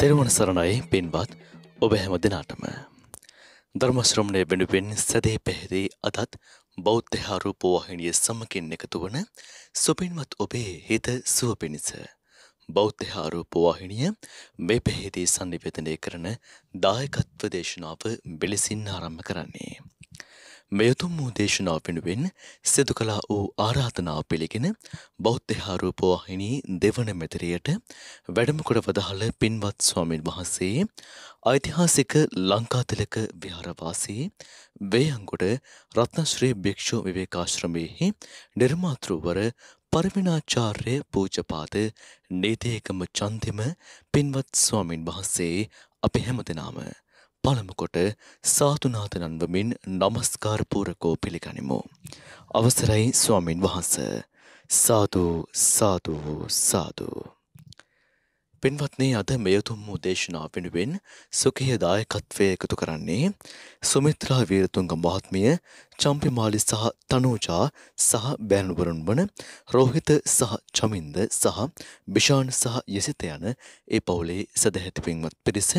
තෙරුවන සරණයි පින්වත් ඔබ හැම දෙනාටම. ධර්මශ්‍රමණය වෙනුවෙන් සැදේ පැහැරී අදත් බෞද්ධ හාරූපවාහිනිය සමකින් එකතු වන සුපින්වත් ඔබේ හිත සුව පිණිස. බෞද්ධ හාරූපවාහිනිය මේ පෙහිදී සන්නිවේදනය කරන දායකත්ව දේශනාව බෙලෙසින් ආරම්භ කරන්නේ. මෙයතුම් වූ දේශනාව වෙනුවෙන් සිදු කලා වූ ආරාධනාව පිළිගෙන බෞද්ධ හාරූපවාහිනී දෙවන මෙතරයට වැඩමකොට වදහළ පින්වත් ස්වාමීන් වහන්සේ ඓතිහාසික ලංකාතලක විහාරවාසී වේයන්ගොඩ රත්නශ්‍රී භික්‍ෂු විවේකාශ්‍රමයෙහි නිර්මාතෘවර පරවිනාචාර්ය පූජපාද නීතියකම චන්දිම පින්වත් ස්වාමින් වහන්සේ අපි හැමදෙනාම පළමුකොට සාතුනාතනන්වමින් නමස්කාරපූරකෝ පිළිගනිමු. අවසරයි ස්වාමින් වහන්ස සාතු සාතු සාතුූ. පින්වත්නේ අද මෙයතුම් වූ දේශනා වෙනුවෙන් සුකහිය දායකත්වය එකතු කරන්නේ සුමිත්‍රා වීරතුන්ග මහත්මිය චම්පිමාලි සහ තනෝජා සහ බැනුවරුන් වන රෝහිත සහ චමින්ද සහ බිෂාන් සහ යෙසිත යන ඒ පවුලේ සැදැහැති පින්වත් පිරිස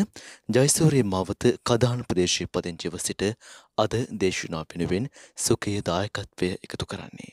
ජයිසූරයේ මාවත කදාන ප්‍රදේශය පදිංචිව සිට අද දේශනා වෙනුවෙන් සුකහිය දායකත්වය එකතු කරන්නේ.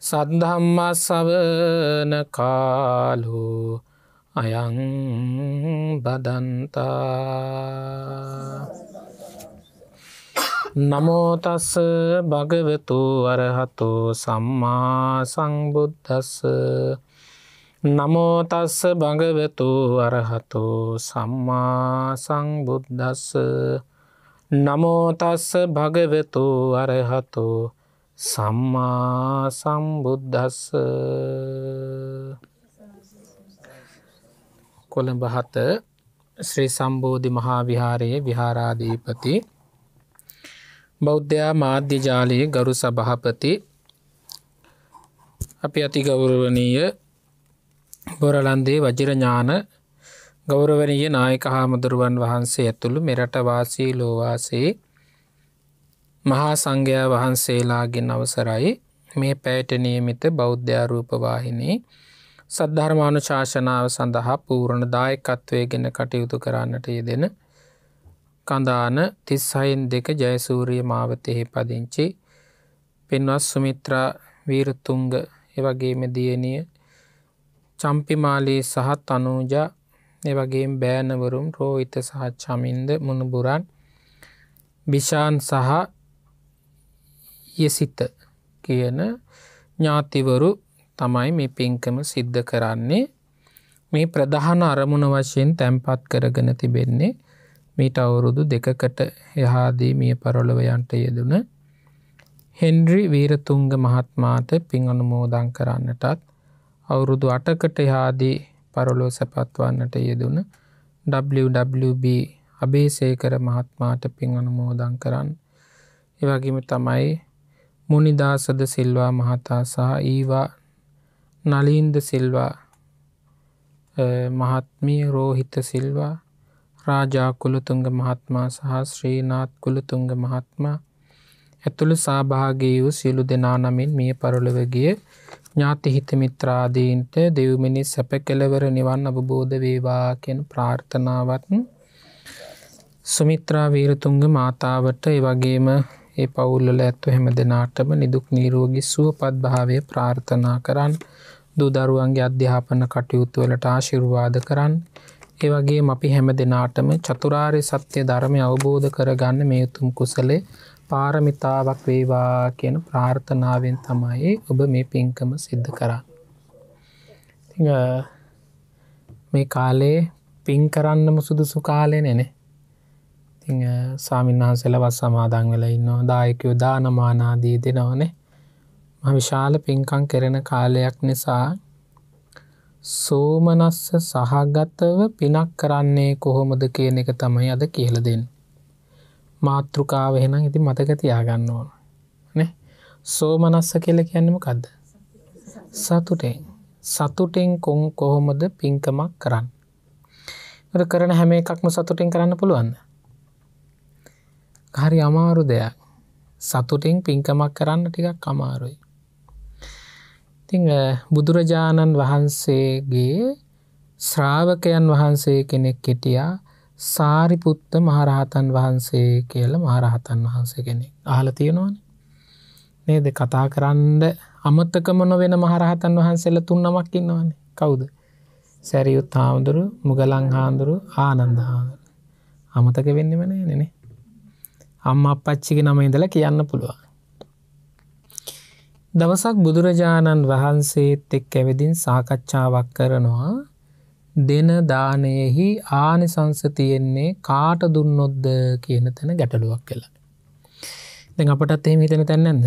සද්ධම්මසවන කාලු අයං බදන්තා නමෝතස්ස භගවතු අරහතෝ සම්මා සංබුද්ධස්ස නමෝතස්ස භගවතු අරහතෝ සම්මා සංබුද්ධස්ස නමෝතස්ස භගවතු අරහතෝ සම්මා සම්බුද්ධස්ස කොළඹ හත ශ්‍රී සම්බෝධි මහා විහාරයේ විහාරාධීපති බෞද්ධයා මාධ්‍ය ජාලයේ ගරු සභහපති අපි අතිගෞරවනීය බොරලන්දේ වජිරඥාන ගෞරවනීය නායක හාමුදුරුවන් වහන්සේ ඇතුළු මෙරටවාසී ලෝවාසේ මහා සංඝයා වහන්සේලාගෙන් අවසරයි මේ පැයට නියමිත බෞද්ධාරූපවාහිනී සද්ධර්මානු ශාසනාව සඳහා පූරණ දායකත්වය ගෙන කටයුතු කරන්නට යෙදෙන කඳාන තිස්සයින් දෙක ජයසූරිය මාවතයෙහි පදිංචි පෙන්වත් සුමිත්‍රා වීරතුංග එවගේම දියණිය චම්පිමාලී සහත් අනූජා එවගේ බෑනවරුම් රෝහිත සහ චමින්ද මුණබුරන් බිෂාන් සහ යසිත කියන ඥාතිවරු තමයි මේ පින්කම සිද්ධ කරන්නේ මේ ප්‍රධාන අරමුණ වශයෙන් තැන්පත් කරගෙන තිබෙන්නේ මීට අවුරුදු දෙකකට එහාදී මිය පරොලවයන්ට යෙදුන හෙන්ඩ්‍රි වීරතුංග මහත්මාත පින් අනුමෝදං කරන්නටත් අවුරුදු අටකට එහාදී පරොලෝ සැපත්වන්නට යෙදුන WWB අභේසේකර මහත්මාට පින් අනුමෝදං කරන්න එවගේම තමයි මුනිදාසද සිල්වා මහතා සහ ඒවා නලීන්ද සිල්වා මහත්මිය රෝහිත සිල්වා රාජා කුළුතුංග මහත්මා සහ ශ්‍රීනාත් කුළුතුංග මහත්මා ඇතුළු සභාගේ වූ සියලු දෙනා නමින් මේ පරලොවගිය ඥාති හිතමිත්‍රාදීන්ට දෙව්මිනි සැප කෙලවර නිවන් අවබෝධ වේවා කියන ප්‍රාර්ථනාවත් සුමිත්‍රා වීරතුංග මාතාවට ඒ වගේම ඒ පවුල්ල ඇත්තු හෙම දෙනාටම නිදුක් නීරෝගි සුවපත් භාවය ප්‍රාර්ථනා කරන්න දුදරුවන්ගේ අධ්‍යාපන කටයුතුවලට ආශිරුවාද කරන්න ඒවගේ අපි හැම දෙනාටම චතුරාරය සත්‍යය ධර්මය අවබෝධ කරගන්න මේ උතුම් කුසලේ පාරමිතාවක් වේවා කියන ප්‍රාර්ථනාවෙන් තමයි ඔබ මේ පින්කම සිද්ධ කරන්න. මේ කාලේ පින් කරන්නම සුදුසු කාලය නෙනේ සාමින්හන්සලවත් සමාදං වෙල ඉන්නවා දායකයෝ දානමානාදී දෙනවනේ විශාල පින්කං කෙරෙන කාලයක් නිසා සෝමනස්ස සහගතව පිනක් කරන්නේ කොහොමද කියන එක තමයි අද කියලදෙන්. මාතෘකාව එහෙනම් ඉති මතකතියාගන්න ඕන. සෝමනස්ස කියල කියන්නම කදද. සතුටෙන් සතුටෙන් කොන් කොහොමද පින්කමක් කරන්න. කරන හැම එකක්ම සතුටින් කරන්න පුළුවන්න්න. හරි අමාරු දෙයක් සතුටින් පින්කමක් කරන්න ටිකක් අමාරුයි. ති බුදුරජාණන් වහන්සේගේ ශ්‍රාවකයන් වහන්සේ කෙනෙක් කෙටියා සාරිපුත්ත මහරහතන් වහන්සේ කියල මහරහතන් වහන්සේ කෙනෙක් අහල තියෙනවාන නේද කතා කරන්න අමත්තකමන වෙන මහරහතන් වහන්සේල තුන්නමක් ඉන්නවානේ කවුද සැරියුත් හාමුදුරු මුගලං හාන්දුරු ආනන්ද හාන්දුරු අමතක වෙන්නම නෑ නෙනේ අම්ම අපච්චික නම ඉඳල කියන්න පුළුවන්. දවසක් බුදුරජාණන් වහන්සේත් එක් ඇවිදින් සාකච්ඡාවක් කරනවා දෙන දානයෙහි ආනිසංස තියෙන්නේ කාට දුන්නොද්ද කියන තැන ගැටලුවක් කියලා. දෙ අපටත් එහෙම හිතන තැන්නද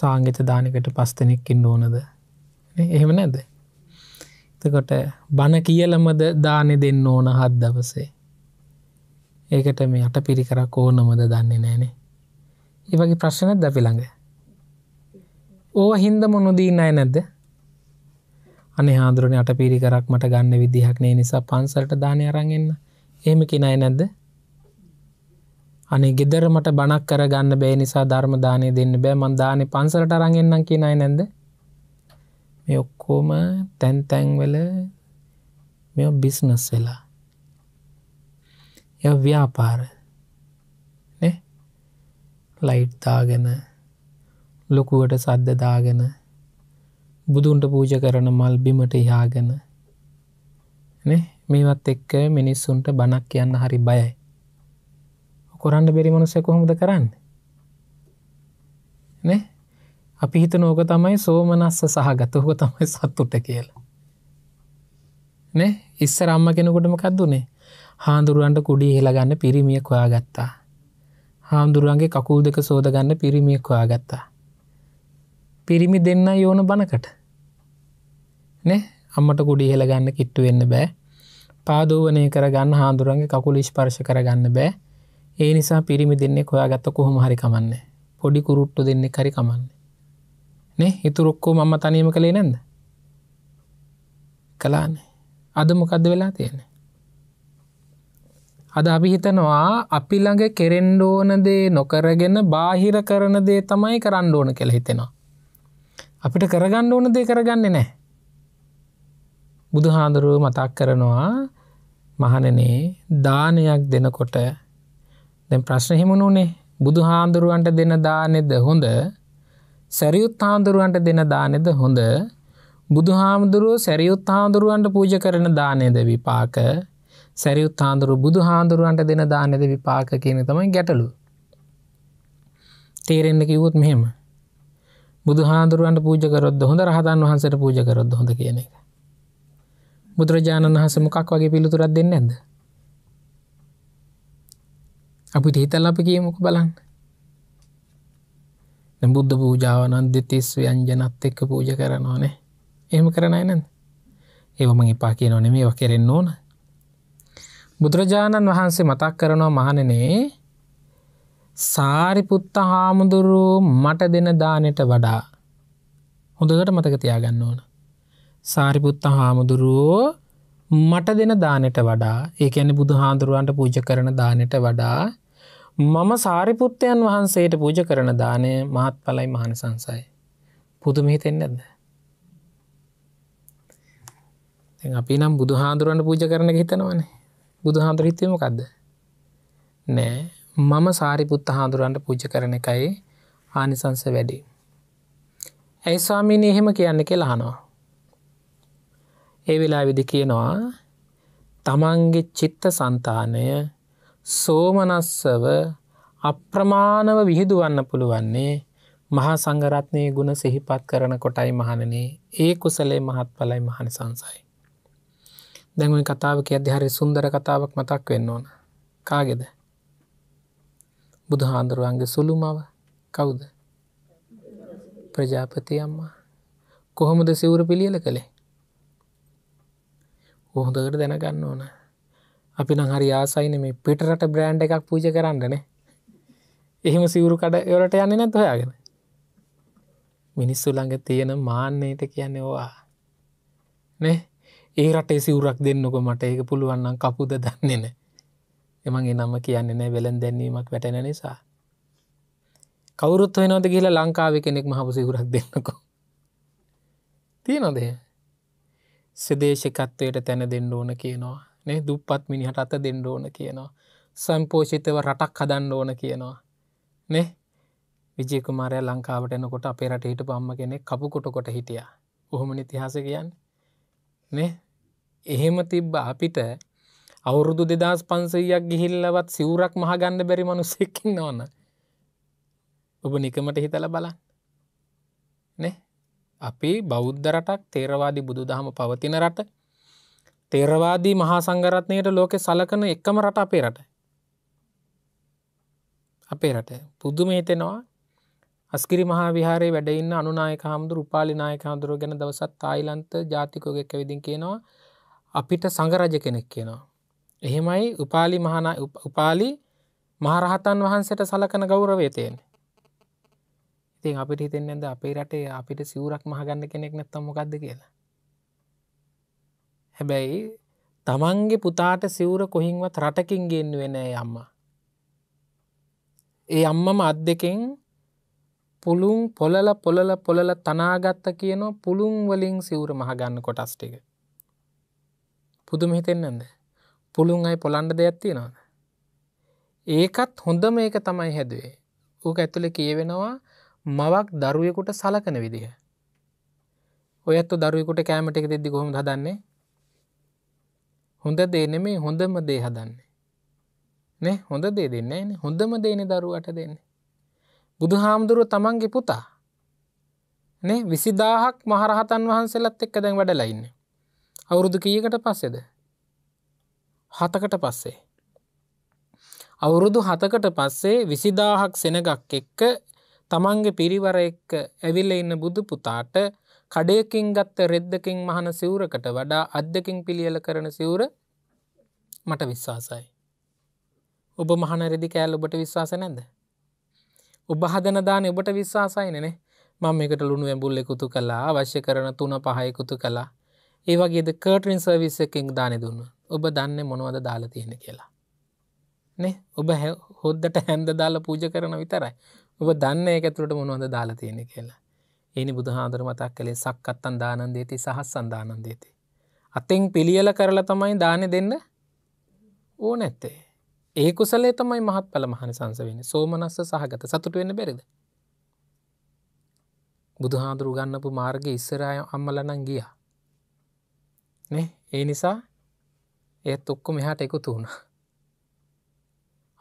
සාංගිත දානකට පස්තනෙක්කින් ඕනද එහෙම නැද එතකොට බණ කියලමද දානෙ දෙන්න ඕන හත් දවසේ. ඒකට මේ අට පිරිකරක් ඕනොමද දන්නේ නෑනේ. ඒවගේ ප්‍රශ්නත් ද පිළඟ. ඕ හින්දම නොදීන්න අය නැද්ද. අනේ හාදුරන අට පිරිකරක් මට ගන්න විදිහක් නේ නිසා පන්සලට දානය අරගන්න එහෙම කිනයි නැද්ද. අනේ ගෙදර මට බණක් කරගන්න බෑ නිසා ධර්ම දානය දෙන්න බෑ මන්දානේ පන්සලට රගෙන්න්නම් කියනයි නැද. මේ ඔක්කෝම තැන්තැන්වල මෙ බිස්නස් වෙලා ය ව්‍යාපාර ලයිට්තාගෙන ලොකුවට සද්ධදාගෙන බුදුන්ට පූජ කරන මල් බිමට යාගෙන මේවත් එක්ක මිනිස්සුන්ට බණක් කියන්න හරි බයයි කොරන්න බෙරිමනුසය කොහොමද කරන්න නේ අපි හිත නෝක තමයි සෝමනස්ස සහගතහක තමයි සත්තුට කියලා. නෑ ඉස්ස රම්ම කෙනකොටම කක්දුනේ හාදුරුවන්ට කුඩි හෙළගන්න පිරිමියක් ඔයා ගත්තා. හාමුදුරුවන්ගේ කකුල් දෙක සෝදගන්න පිරිමියක් ඔයා ගත්තා. පිරිමි දෙන්න යෝන බනකට. නෑ අම්මට කුඩි හෙළගන්න කිට්ටු වෙන්න බෑ පාදෝවනය කරගන්න හාදුරුවන්ගේ කකුල ෂ්පර්ශ කරගන්න බෑ ඒ නිසා පිරිමි දෙන්නේ කොයා ගත්ත කොහොම හරිකමන්න පොඩි කුරුට්ටු දෙන්නේ කරි කමන්න නේ ඉතුරොක්කෝ මම තනීම කළේ නැද කලානේ අදමොකක්ද වෙලා තියෙන අද අපි හිතනවා අපි ළඟ කෙරෙන්ඩෝන දේ නොකරගෙන බාහිර කරන දේ තමයි කරන්න ඕන කෙළ හිතෙනවා අපිට කරගන්න ඕන දේ කරගන්නේ නෑ බුදු හාදුරුව මතක් කරනවා මහනනේ දානයක් දෙනකොට දැ ප්‍රශ්න හිමුණුනේ බුදු හාන්දුරුවන්ට දෙන දානෙද හොඳ සැරියුත් හාමුදුරුවන්ට දෙන දානෙද හොඳ බුදු හාමුදුරුවෝ සැරියුත් හාමුදුරුවන්ට පූජ කරන දානයද විපාක සැරියුත් හාමුදුරු බුදු හාමුදුරුවන්ට දෙන දානෙද විපාක කියන තමයි ගැටලු තේරෙන්න්න කිවුත් මෙහෙම බුදු හාමුදුරුවන්ට පූජකරොද හොඳ රහතන් වහන්සට පූජකරොද හොඳ කියන එක බුදුරජාණන් වහස මොකක් වගේ පිළිතුරක් දෙන්න ඇද අපි හිතල් අපි කියමුක බලන්න බුද්ධ පූජාවනන් දෙතිස් යංජනත් එක්ක පූජ කරනවානේ එහෙම කරනයි නැද ඒවම එපා කියනවන මේ වකරෙන් ඕන බුදුරජාණන් වහන්සේ මතක් කරනවා මහනනේ සාරිපුත්ත හාමුදුරුව මට දෙන දානට වඩා හොඳකට මතක තියාගන්න ඕන සාරිපුත්ත හාමුදුරුවෝ මට දෙන දානට වඩා ඒ ඇනි බුදු හාමුදුරුවන්ට පූජ කරන දානට වඩා මම සාරිපුත්තයන් වහන්සේට පූජ කරන දානය මහත් පලයි මහන සංසයි. පුදුම හිතෙන්න්නද. අපි නම් බුදුහාදුරන්ට පූජ කරන හිතනවනේ බුදුහාදුර හිතීමකක්ද. නෑ මම සාරිපුත්ත හාදුරන්ට පූජ කරන එකයි ආනිසංස වැඩි. ඇයි ස්වාමීනය එහෙම කියන්න කියලාහනවා. ඒ වෙලා විදි කියනවා තමන්ගේ චිත්ත සන්තානය සෝමනස්සව අප්‍රමාණව විහිදුවන්න පුළුවන්නේ මහා සංගරත්නය ගුණ සිහිපත් කරන කොටයි මහණනේ ඒ කුසලේ මහත් පලයි මහනි සංසයි. දැන්ුවනි කතාව කිය අධ්‍යහරි සුන්දර කතාවක් මතක් වෙන්න ඕන. කාගෙද. බුදුහාන්දුරුවන්ගේ සුළුමව කවුද. ප්‍රජාපති අම්මා කොහොමද සිවුර පිළියල කළේ. හොහොදකට දැනගන්න ඕනෑ. අපි නම් හරි ආසයින මේ පිටරට බ්‍රෑන්් එකක් පූජ කරන්නන එහෙම සිවුරු කඩ එවරට යන්න නැත් හොයාගෙන මිනිස්සු ළඟ තියෙන මාන්නයට කියන්නේ ඕවා නේ ඒ රටේ සිවුරක් දෙන්නක මට ඒක පුළුවන්නම් කපුද දන්නේන එමගේ නම කියන්නේ නෑ වෙලන් දැන්නීමක් වැටෙන නිසා කවුරුත් වෙනෝද කියලා ලංකාව කෙනෙක් මහපු සිවුරක් දෙන්නකෝ තියනොදේ සදේශකත්වයට තැන දෙන්න ඕන කියනවා නේ දුප්පත් මිනිහට අත දෙන්න ඕන කියනවා. සම්පෝෂිතව රටක් හදන්න ඕන කියනවා. නේ විජයකුමාරය ලංකාවට එනකොට අපේ රට හිට පම්ම කෙනෙ කපුකොට කොට හිටිය. ඔහොම නිතිහාස කියන්න. නේ එහෙම තිබ්බ අපිට අවුරුදු දෙදස් පන්සීයක් ගිහිල්ලවත් සිවරක් මහගන්න බැරි මනුස්සෙකින් ඕන ඔබ නිකමට හිතල බලන්න නේ අපි බෞද්ධ රටක් තේරවාදි බුදු දහම පවතින රට තේරවාදී මහා සංගරත්නයට ලෝකෙ සලකන එක්කම රට අපේ රට අපේ රට පුද්දු මේතෙනවා අස්කිරි මහා විහාරේ වැඩඉන්න අනුනායක හාමුදුර උපාලිනායක හාමුදුරුව ගැන දවසත් තායිලන්ත ජාතිකෝගෙක් විදිින් කියනවා අපිට සංගරජ කෙනෙක් කියනවා. එහෙමයි උපාලි මහන උපාලි මහරහතන් වහන්සට සලකන ගෞරවේතයෙන්. ඉතින් අපිට හිතෙන් ඇද අපේ රටේ අපිට සිවරක් මහගන්න කෙනෙක් නැත්තම් මොකක්ද කියලා. හැබැයි තමන්ගේ පුතාට සිවුර කොහින්වත් රටකින් ගෙන් වෙන යම්ම. ඒ අම්මම අත් දෙකෙන් පුළුන් පොළල පොළල පොළල තනාගත්ත කියන පුළුන් වලින් සිවුර මහගන්න කොටස් ටික. පුදුම හිතෙන්නද පුළුන් අයි පොළන්ඩ දෙයක් තියෙනවාද. ඒකත් හොඳ මේක තමයි හැදුවේ ඌක ඇතුළ කියවෙනවා මවක් දරුවෙකුට සලකන විදිහ. ඔයත්තු දරුවෙකුට කෑමටික දෙදි ගොම හදන්නේ හොඳ දේනෙමේ හොඳම දේ හදන්නේ. නේ හොඳ දේ දෙන්න හොඳම දේන දරුවට දෙන්නේ. බුදු හාමුදුරුව තමන්ගේ පුතා. නේ විසිදාහක් මහරහතන් වහන්සේලත් එක්ක දැන් වැඩලයින්න. අවුරුදු කීකට පස්සෙද. හතකට පස්සේ. අවුරුදු හතකට පස්සේ විසිදාහක් සෙනගක් එක්ක තමන්ගේ පිරිවර එක්ක ඇවිල්ල ඉන්න බුදු පුතාට කඩයකින් ගත්ත රෙද්දකින් මහන සිවරකට වඩා අද්දකින් පිළියල කරන සිවර මට විශ්වාසයි. ඔබ මහන රෙදි කෑල් ඔබට විශ්වාස නැද. ඔබ හදනදාන ඔබට විශ්වාසයි නෙනේ මම එකට ලුණු ඇඹුල් එකුතු කලා අවශ්‍ය කරන තුන පහයකුතු කලා ඒවගේද කර්ටින් සර්විස් එකින් දානෙ දුන්න ඔබ දන්න මොනවද දාලා තියෙන කියලා. නේ ඔබ හොද්දට හැන්ද දාලා පූජ කරන විතරයි ඔබ දන්න එක ඇතුළට මොනවද දාලා තියෙන කියලා. එනි බුදුහාන්දුර මතක් කළේ සක්කත්තන් දානන්දේති සහස් සන්ධානන්දේති. අතෙන් පිළියල කරලා තමයි දානය දෙන්න ඕ නැත්තේ. ඒ කුසලේ තමයි මහත් පල මහනි සංස වෙන සෝමනස්ස සහගත සතුට වෙන්න බෙරිද. බුදුහාදුරු ගන්නපු මාර්ග ඉස්සරය අම්මලනං ගිය. ඒ නිසා ඒත් ඔක්කො මෙහාට එකුතු වුණ.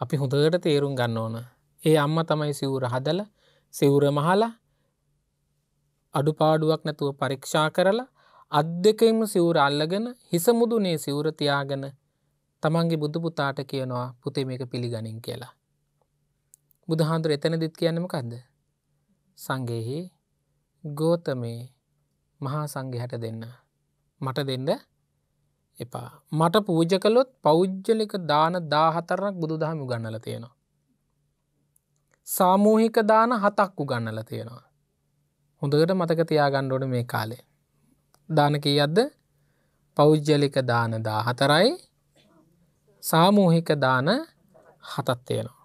අපි හොඳට තේරුම් ගන්න ඕන. ඒ අම්ම තමයි සිවුර හදල සිවුර මහලා අඩුපාඩුවක් නැතුව පරීක්ෂා කරලා අත් දෙකෙම සිවුර අල්ලගෙන හිසමුදුනේ සිවුරතියාගෙන තමන්ගේ බුද්ධපුතාට කියනවා පුතේ මේක පිළිගනින් කියලා. බුදුහාන්දුර එතන දිත් කියන්නම කක්ද. සංගෙහි ගෝතමේ මහා සංඝහට දෙන්න. මට දෙන්න එපා. මට පූජ කළොත් පෞද්ජලික දාන දාහතරක් බුදුදහම ගන්නල තියෙනවා. සාමූහික දාන හතක්කු ගන්නල තියෙනවා. හොඳකට මතක තියාගණ්ඩෝඩ මේ කාලේ. දාන කියද්ද පෞද්ජලික දාන දා හතරයි සාමූහික දාන හතත්වයනවා.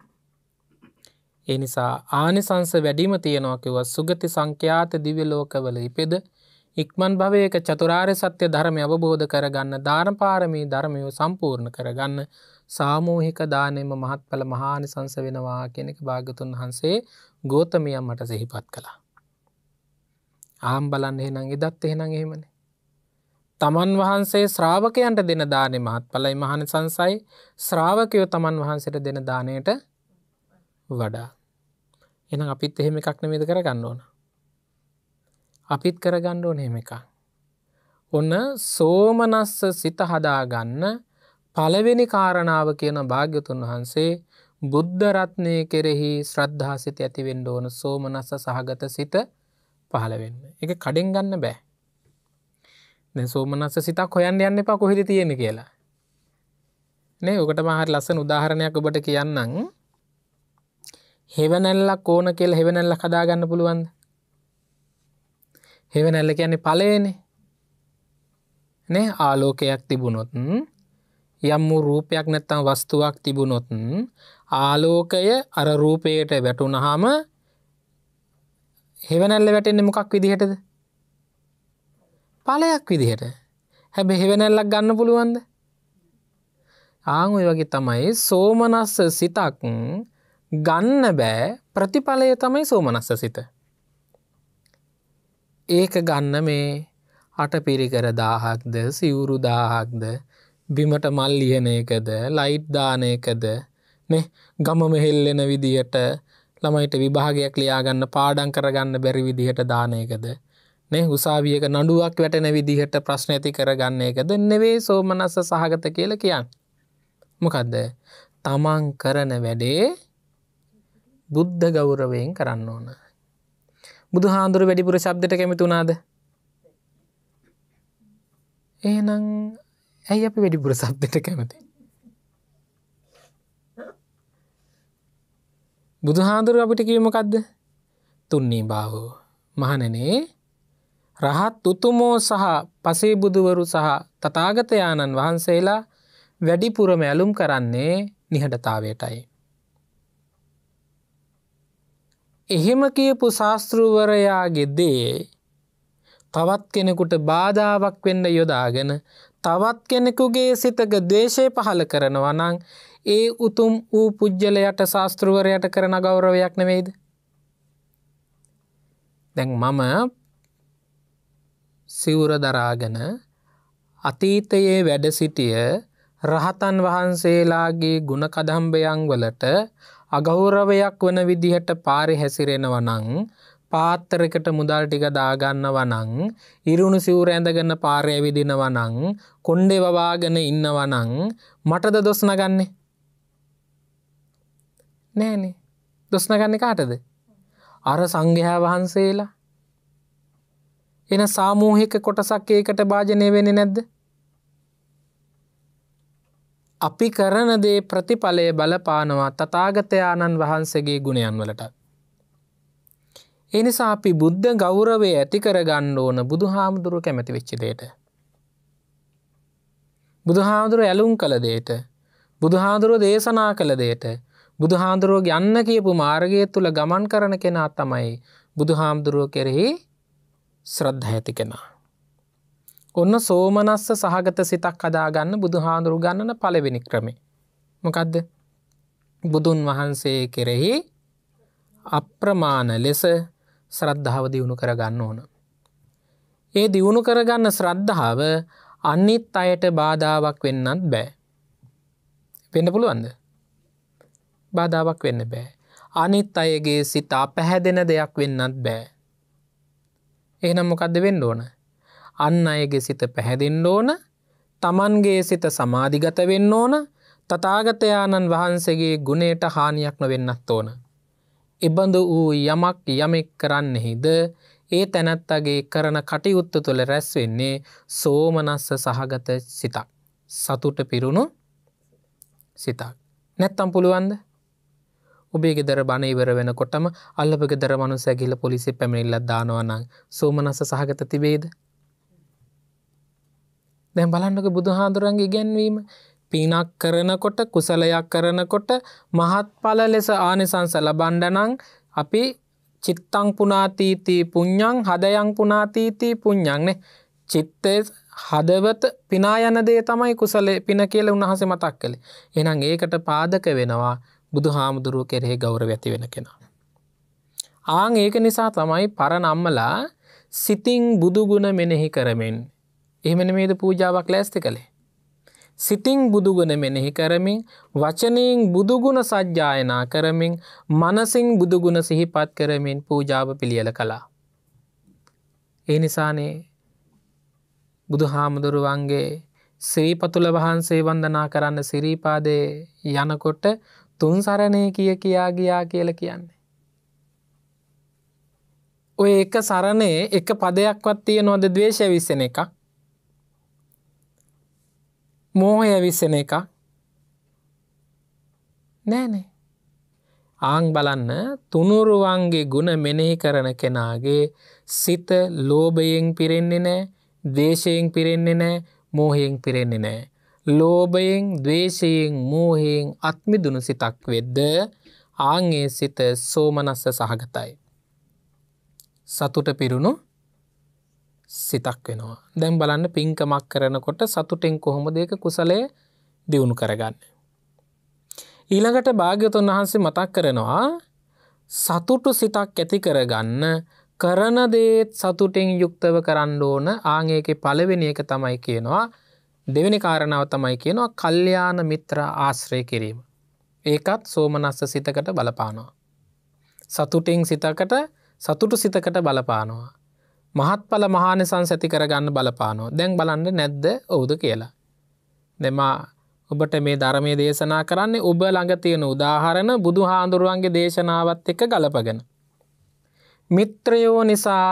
ඒ නිසා ආනිසංස වැඩිම තියෙනවා කිව සුගති සංඛ්‍යාත දිවිලෝකවල ඉපෙද ඉක්මන් භවයක චතුරාර් සත්‍ය ධර්මය අවබෝධ කරගන්න ධාරපාරමී ධර්මයෝ සම්පූර්ණ කරගන්න සාමූහික දානයම මහත්ඵල මහානිසංස වෙනවා කෙනෙක භාගතුන් වහන්සේ ගෝතමියම් මට සිහිපත් කළා. ආම් බලන්න එහෙනම් එදත් එහෙනම් එහෙමනේ. තමන් වහන්සේ ශ්‍රාවකයන්ට දෙන දානෙ මහත් පලයි මහන සංසයි ශ්‍රාවකයෝ තමන් වහන්සට දෙන දානයට වඩා. එන අපිත් එහෙම එකක් නමේද කර ගන්න ඕන. අපිත් කරගණ්ඩ ඕන එහෙම එක. ඔන්න සෝමනස්ස සිත හදාගන්න පළවෙනි කාරණාව කියන භාග්‍යතුන් වහන්සේ බුද්ධරත්නය කෙරෙහි ශ්‍රද්ධාසිත ඇතිවෙන්ඩ ඕන සෝමනස්ස සහගත සිත පහළ වෙන්න එක කඩෙන් ගන්න බෑ දැ සෝමනස්ස සිතක් හොයන් යන්න එපා කොහෙද තියෙන කියලා නේ ඔකට මහට ලස්සන උදාහරණයක් ඔබට කියන්නම් හෙවනැල්ලක් ඕන කෙල් හෙවනැල්ල කදාගන්න පුළුවන්ද හෙවනැල්ල කියන්නේ පලේනේ නේ ආලෝකයක් තිබුණොත්න් යම්ම රූපයක් නැත්තම් වස්තුවක් තිබුණොත්න් ආලෝකය අර රූපයට වැටුනහාම හෙවනැල්ල වැටෙන්නේ මොකක් විදිහටද පලයක් විදිහට හැබැ හෙවනැල්ලක් ගන්න පුළුවන්ද ආං ඔය වගේ තමයි සෝමනස්ස සිතක් ගන්න බෑ ප්‍රතිඵලය තමයි සෝමනස්ස සිත ඒක ගන්න මේ අට පිරිකර දාහක්ද සිවුරු දාහක්ද බිමට මල් ලියන එකද ලයිට් දාන එකද ගම මෙහෙල්ලෙන විදියට ළමයිට විභාගයක් ලියාගන්න පාඩං කරගන්න බැරි විදිහට දානයකද නේ උසාවියක නඩුවක් වැටෙන විදිහට ප්‍රශ්න ඇති කරගන්න එකද නෙවේ සෝමනස්ස සහගත කියල කියන්න. මොකදද තමන් කරන වැඩේ බුද්ධ ගෞරවයෙන් කරන්න ඕන. බුදු හාන්දුර වැඩිපුර ශබ්දට කැමිතුුණාද. ඒනම් ඇයි අපි වැඩිපුර සබ්දට කැමති. බුදු හාදුර අපිට කියමකක්ද තුන්නේ භාවෝ මහනනේ රහත් උතුමෝ සහ පසේ බුදුවරු සහ තතාගතයාණන් වහන්සේලා වැඩිපුරම ඇලුම් කරන්නේ නිහඬතාවයටයි. එහෙම කියපු ශාස්තෘවරයාගේ දේ තවත් කෙනෙකුට බාධාවක් වෙන්න යොදාගෙන තවත් කෙනෙකුගේ සිතක දේශය පහළ කරනවනං ඒ උතුම් වූ පුද්ගලයට ශාස්තෘවරයට කරන ගෞරවයක් නෙවෙයිද. දැන් මම සිවුර දරාගෙන අතීතයේ වැඩ සිටිය රහතන් වහන්සේලාගේ ගුණකදම්භයන් වලට අගෞරවයක් වන විදිහට පාරි හැසිරෙනවනං පාත්තරකට මුදල් ටික දාගන්න වනං ඉරුණු සිවුර ඇඳගන්න පාරය විදිනවනං කොන්්ඩෙ වවාගෙන ඉන්නවනං මටද දොස්නගන්නේ නෑනේ දොස්නගන්න කාටද අර සංඝයා වහන්සේලා එන සාමූහික කොටසක් ඒකට භාජනය වෙන නැද්ද අපි කරන දේ ප්‍රතිඵලය බලපානවා තතාගතයාණන් වහන්සේගේ ගුණයන් වලට එනිසා අපි බුද්ධ ගෞරවේ ඇති කරගන්න ඕන බුදු හාමුදුරුව කැමැති වෙච්චිදේට බුදු හාමුදුරුව ඇලුම් කළ දේට බුදුහාදුරුව දේශනා කළ දේට බුදුහාමුදුරුවෝ යන්න කියපු මාර්ගය තුළ ගමන් කරන කෙනා තමයි බුදුහාමුදුරුව කෙරෙහි ශ්‍රද්ධ ඇති කෙනා. ඔන්න සෝමනස්ස සහගත සිතක් අදාගන්න බුදුහාඳුරු ගන්නන පලවෙනි ක්‍රමේ. මොකදද බුදුන් වහන්සේ කෙරෙහි අප්‍රමාණ ලෙස ශ්‍රද්ධාව දියුණු කරගන්න ඕන. ඒ දියුණු කරගන්න ශ්‍රද්ධාව අනිත් අයට බාධාවක් වෙන්නත් බෑ. පෙන්ඩ පුළුවන්ද? බාධාවක් වෙන්න බෑ. අනිත් අයගේ සිතා පැහැදෙන දෙයක් වෙන්නත් බෑ. එහනම් මොකක්ද වෙන්න ඕන. අන්න අයගේ සිත පැහැදෙන්ඩ ඕන තමන්ගේ සිත සමාධිගත වෙන්න ඕන තතාගතයාණන් වහන්සේගේ ගුණයට හානියක් නොවෙන්නත් ඕන. එබඳු වූ යමක් යමෙක් කරන්නෙහිද ඒ තැනැත්තගේ කරන කටයුත්ත තුළ රැස්වෙන්නේ සෝමනස්ස සහගත සිතක්. සතුට පිරුණු සිතක්. නැත්තම් පුළුවන්ද ඔබේ ගෙදර බණඉවර වෙනකොටම අල්ලප ගෙදර මනුසැගිල පොලිසි පැමිණිල්ලත් දානවනං සෝමනස සහගත තිබේද. දැම් බලන්නක බුදුහාදුරන්ගේ ගැන්වීම පිනක් කරනකොට කුසලයක් කරනකොට මහත්ඵල ලෙස ආනිසංස ලබන්ඩනං අපි චිත්තං පුනාතීතී පුං්ඥං හදයං පුනාතීතී පුං්ඥංනේ චිත්තේ හදවත පිනායන දේ තමයි කුසලේ පින කියල උන්හස මතක් කළේ එනම් ඒකට පාදක වෙනවා බුදු හාමුදුරුව කෙරෙහි ගෞරව ඇති වෙන කෙනා. ආං ඒක නිසා තමයි පරනම්මලා සිතිං බුදුගුණ මෙනෙහි කරමෙන් එහමනමේද පූජාවක් ලෑස්ති කළේ. සිතිං බුදුගුණ මෙනෙහි කරමින් වචනයෙන් බුදුගුණ සජ්්‍යායනා කරමින් මනසිං බුදුගුණ සිහිපත් කරමින් පූජාව පිළියල කළා. ඒ නිසානේ බුදු හාමුදුරුවන්ගේ ශ්‍රීපතුළ වහන්සේ වන්දනා කරන්න සිරීපාදය යනකොට තුන් සරණය කිය කියා ගියා කියල කියන්නේ. ඔය එක සරණයේ එක පදයක්වත් තිය නොද දවේශය විස්සන එක මෝහය විස්සන එක නෑනේ ආං බලන්න තුනුරුවන්ගේ ගුණ මෙනෙහි කරන කෙනාගේ සිත ලෝභයෙන් පිරෙන්නේ නෑ දේශයෙන් පිරෙන්නේ නෑ මෝහයෙන් පිරෙන්නේ නෑ ලෝභයෙන් දවේශයෙන් මූහයෙන් අත්මිදුුණු සිතක් වෙද්ද ආංගේ සිත සෝමනස්ස සහගතයි. සතුට පිරුණු සිතක් වෙනවා. දැම් බලන්න පින්කමක් කරනකොට සතුටෙන් කොහොම දෙක කුසලේ දියුණු කරගන්න. ඊළඟට භාග්‍යතුන් වහන්සේ මතක් කරනවා සතුටු සිතක් ඇති කරගන්න කරනදේත් සතුටෙන් යුක්තව කරන්න ඕන ආංගේක පළවෙනි එක තමයි කියනවා දෙවැනි කාරණාව තමයි කියනවා කල්්‍යයාන මිත්‍ර ආශ්‍රය කිරීම. ඒකත් සෝමනස්ස සිතකට බලපානවා. සතුටිං සිතකට සතුටු සිතකට බලපානවා. මහත්ඵල මහානිසං සැති කරගන්න බලපානෝ දැන් බලන්න නැද්ද ඔවුද කියලා. දෙමා ඔබට මේ ධර්මය දේශනා කරන්නේ ඔබ ළඟ තියෙන උදාහරණ බුදු හාඳුරුවන්ගේ දේශනාවත් එක්ක ගලපගෙන. මිත්‍රයෝ නිසා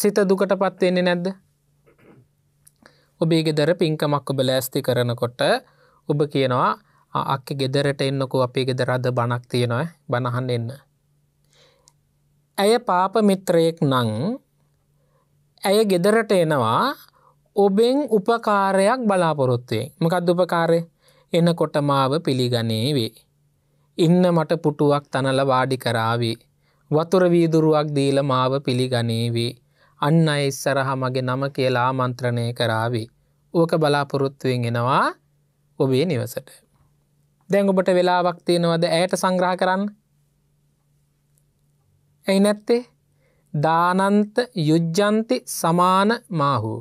සිත දුකට පත්වෙන්නේ නැද්ද ඔබේ ගෙදර පින්කමක් ඔබ ලෑස්ති කරනකොට ඔබ කියනවා අක්ක ගෙදරට එන්නකු අපේ ගෙදර අද බණක් තියෙනවා බණහන් එන්න. ඇය පාප මිත්‍රයෙක් නං ඇය ගෙදරට එනවා ඔබෙන් උපකාරයක් බලාපොරොත්තුවේ මකද උපකාරය එනකොට මාව පිළිගනේ වේ. ඉන්න මට පුටුවක් තනල වාඩි කරාවේ. වතුර වීදුරුවක් දීල මාව පිළිගනේ වේ. අන්න අය ඉස්සරහ මගේ නම කියලා ආමන්ත්‍රණය කරාවි. ඕක බලාපොරොත්තුවෙන් එනවා ඔබේ නිවසට. දැන් ඔබට වෙලාවක් තියෙනවද ඇයට සංග්‍රහ කරන්න. ඇයි නැත්තේ දානන්ත යුජ්ජන්ති සමාන මාහු.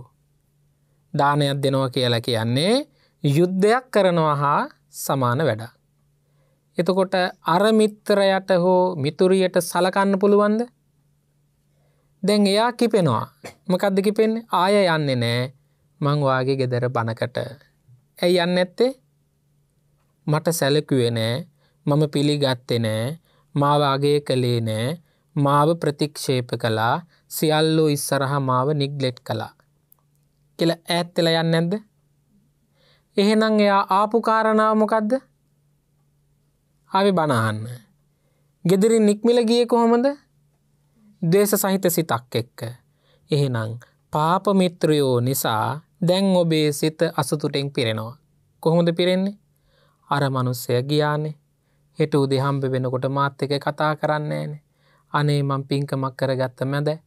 දානයක් දෙනව කියලා කියන්නේ යුද්ධයක් කරනවා හා සමාන වැඩ. එතකොට අරමිත්‍රයට හෝ මිතුරියට සලකන්න පුළුවන්ද දැන් එයා කිපෙනවා මකක්ද කිපෙන් ආය යන්නේ නෑ මංවාගේ ගෙදර බණකට ඇයි යන්න ඇත්තේ මට සැලකුවේ නෑ මම පිළිගත්තෙ නෑ මාවාගේ කළේ නෑ මාව ප්‍රතික්ෂේප කලා සියල්ලෝ ඉස්සරහ මාව නිග්ලෙට් කලා කියල ඇත්තල යන්න ඇද එහෙනම් එයා ආපු කාරණාවමොකක්ද අවි බණහන්න ගෙදරින් නික්මිල ගිය කොහොමද දේශ සහිත සිතක් එක්ක. එහෙනං පාපමිත්‍රයෝ නිසා දැන් ඔබේ සිත අසතුටෙන් පිරෙනවා. කොහොමද පිරෙන්නේ? අර මනුස්සය ගියානේ. හෙට උදෙහම්බ වෙනකොට මාත් එක කතා කරන්නේ නෑනේ. අනේ මං පිංකමක් කරගත්ත මැද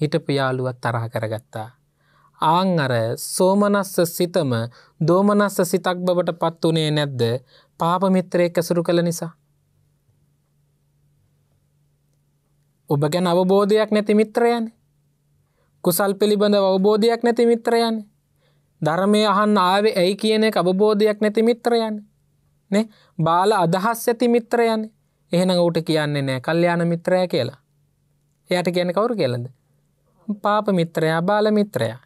හිටපු යාළුවත් තරහ කරගත්තා. ආං අර සෝමනස්ස සිතම දෝමනස්ස සිතක් බවට පත් වනේ නැද්ද පාපමිත්‍රය ඇසුරු කළ නිසා. ඔබ ගැන අවබෝධයක් නැති මිත්‍රයන් කුසල් පිළිබඳ අවබෝධයක් නැති මිත්‍රයන් ධර්මය අහන් ආවේ ඇයි කියන එක අවබෝධයක් නැති මිත්‍රයන් නේ බාල අදහස් ඇති මිත්‍රයන් එහෙනම් ඌට කියන්නේ නැහැ කල්යාණ මිත්‍රය කියලා. එයාට කියන්නේ කවුරු කියලාද? පාප මිත්‍රයා බාල මිත්‍රයා.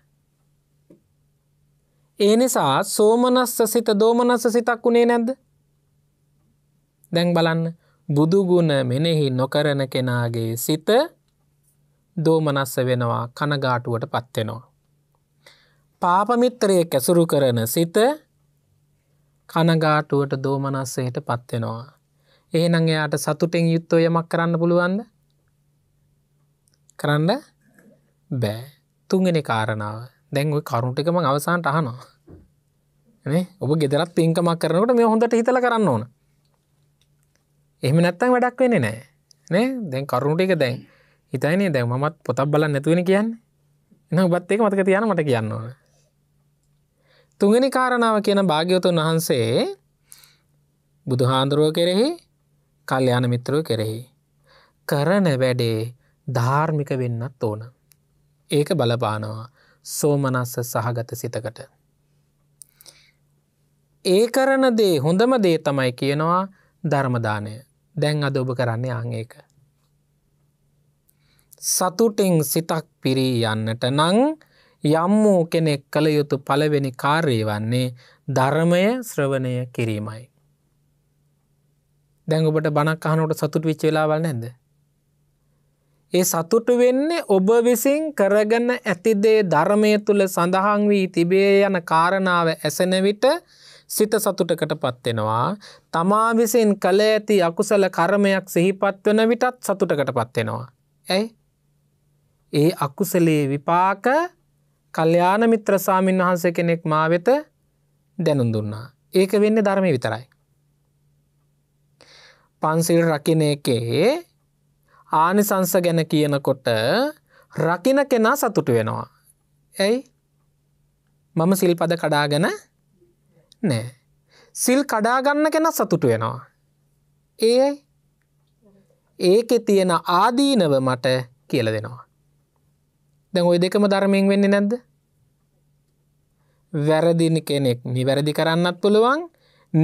ඒ නිසා සෝමනස්ස සිත දෝමනස්ස සිතක් උනේ නැද්ද? දැන් බලන්න බුදුගුණ මෙනෙහි නොකරන කෙනාගේ සිත දෝමනස්ස වෙනවා කනගාටුවට පත්වෙනවා. පාපමිත්‍රය කැසුරු කරන සිත කනගාටුවට දෝමනස්සයට පත්වෙනවා. ඒනං එයාට සතුටෙන් යුත්තෝ යමක් කරන්න පුළුවන්ද කරන්න බෑ තුන්ගෙන කාරණාව දැන්ව කරුන්ටිකම අවසාන්ට අහනවා ඔබ ගෙදරත් පින්කමක් කරනට මේ හොඳට හිතල කරන්න ඕන එහම නැත්තන් වැඩක් වෙන නෑ නෑ දැන් කරුණුටික දැන් හිතයිනේ දැ මත් පොතක් බලන්න නැතුවෙන කියන්න එන බත් එක මතක තියන මට කියන්නවා. තුංගනි කාරණාව කියන භාග්‍යවතුන් වහන්සේ බුදුහාන්දුරුව කෙරෙහි කල්්‍යයාන මිත්‍රව කෙරෙහි. කරන වැඩේ ධාර්මික වෙන්නත් ඕන. ඒක බලපානවා සෝමනස්ස සහගත සිතකට. ඒ කරන දේ හොඳම දේ තමයි කියනවා ධර්මදානය දැන් අද ඔබ කරන්නේ ආංඒක. සතුටෙන් සිතක් පිරී යන්නට නං යම් වූ කෙනෙක් කළ යුතු පළවෙනි කාර්යය වන්නේ ධර්මය ශ්‍රවණය කිරීමයි. දැඟඔබට බණක් අහනට සතුට විච් වෙලාවල් නැද. ඒ සතුට වෙන්නේ ඔබ විසින් කරගන්න ඇතිදේ ධර්මය තුළ සඳහන් වී තිබේ යන කාරණාව ඇසන විට සිත සතුටකට පත්වෙනවා. තමා විසින් කළ ඇති අකුසල කර්මයක් සිහිපත් වන විටත් සතුටකට පත්වෙනවා. ඇයි? ඒ අකුසලේ විපාක කල්්‍යාන මිත්‍ර සාමීන් වහන්ස කෙනෙක් මා වෙත දැනුම් දුන්නා. ඒක වෙන්න ධර්මය විතරයි. පන්සිල් රකින එකේ ආනිසංස ගැන කියනකොට රකින කෙනා සතුට වෙනවා. ඇයි මම සිල්පද කඩාගෙන නෑ සිල් කඩාගන්න කෙන සතුටු වෙනවා. ඒ ඒකෙ තියෙන ආදීනව මට කියල දෙනවා. දැන් ඔය දෙකම ධර්මයෙන් වෙන්නේ නැද්ද. වැරදිනි කෙනෙක් නිවැරදි කරන්නත් පුළුවන්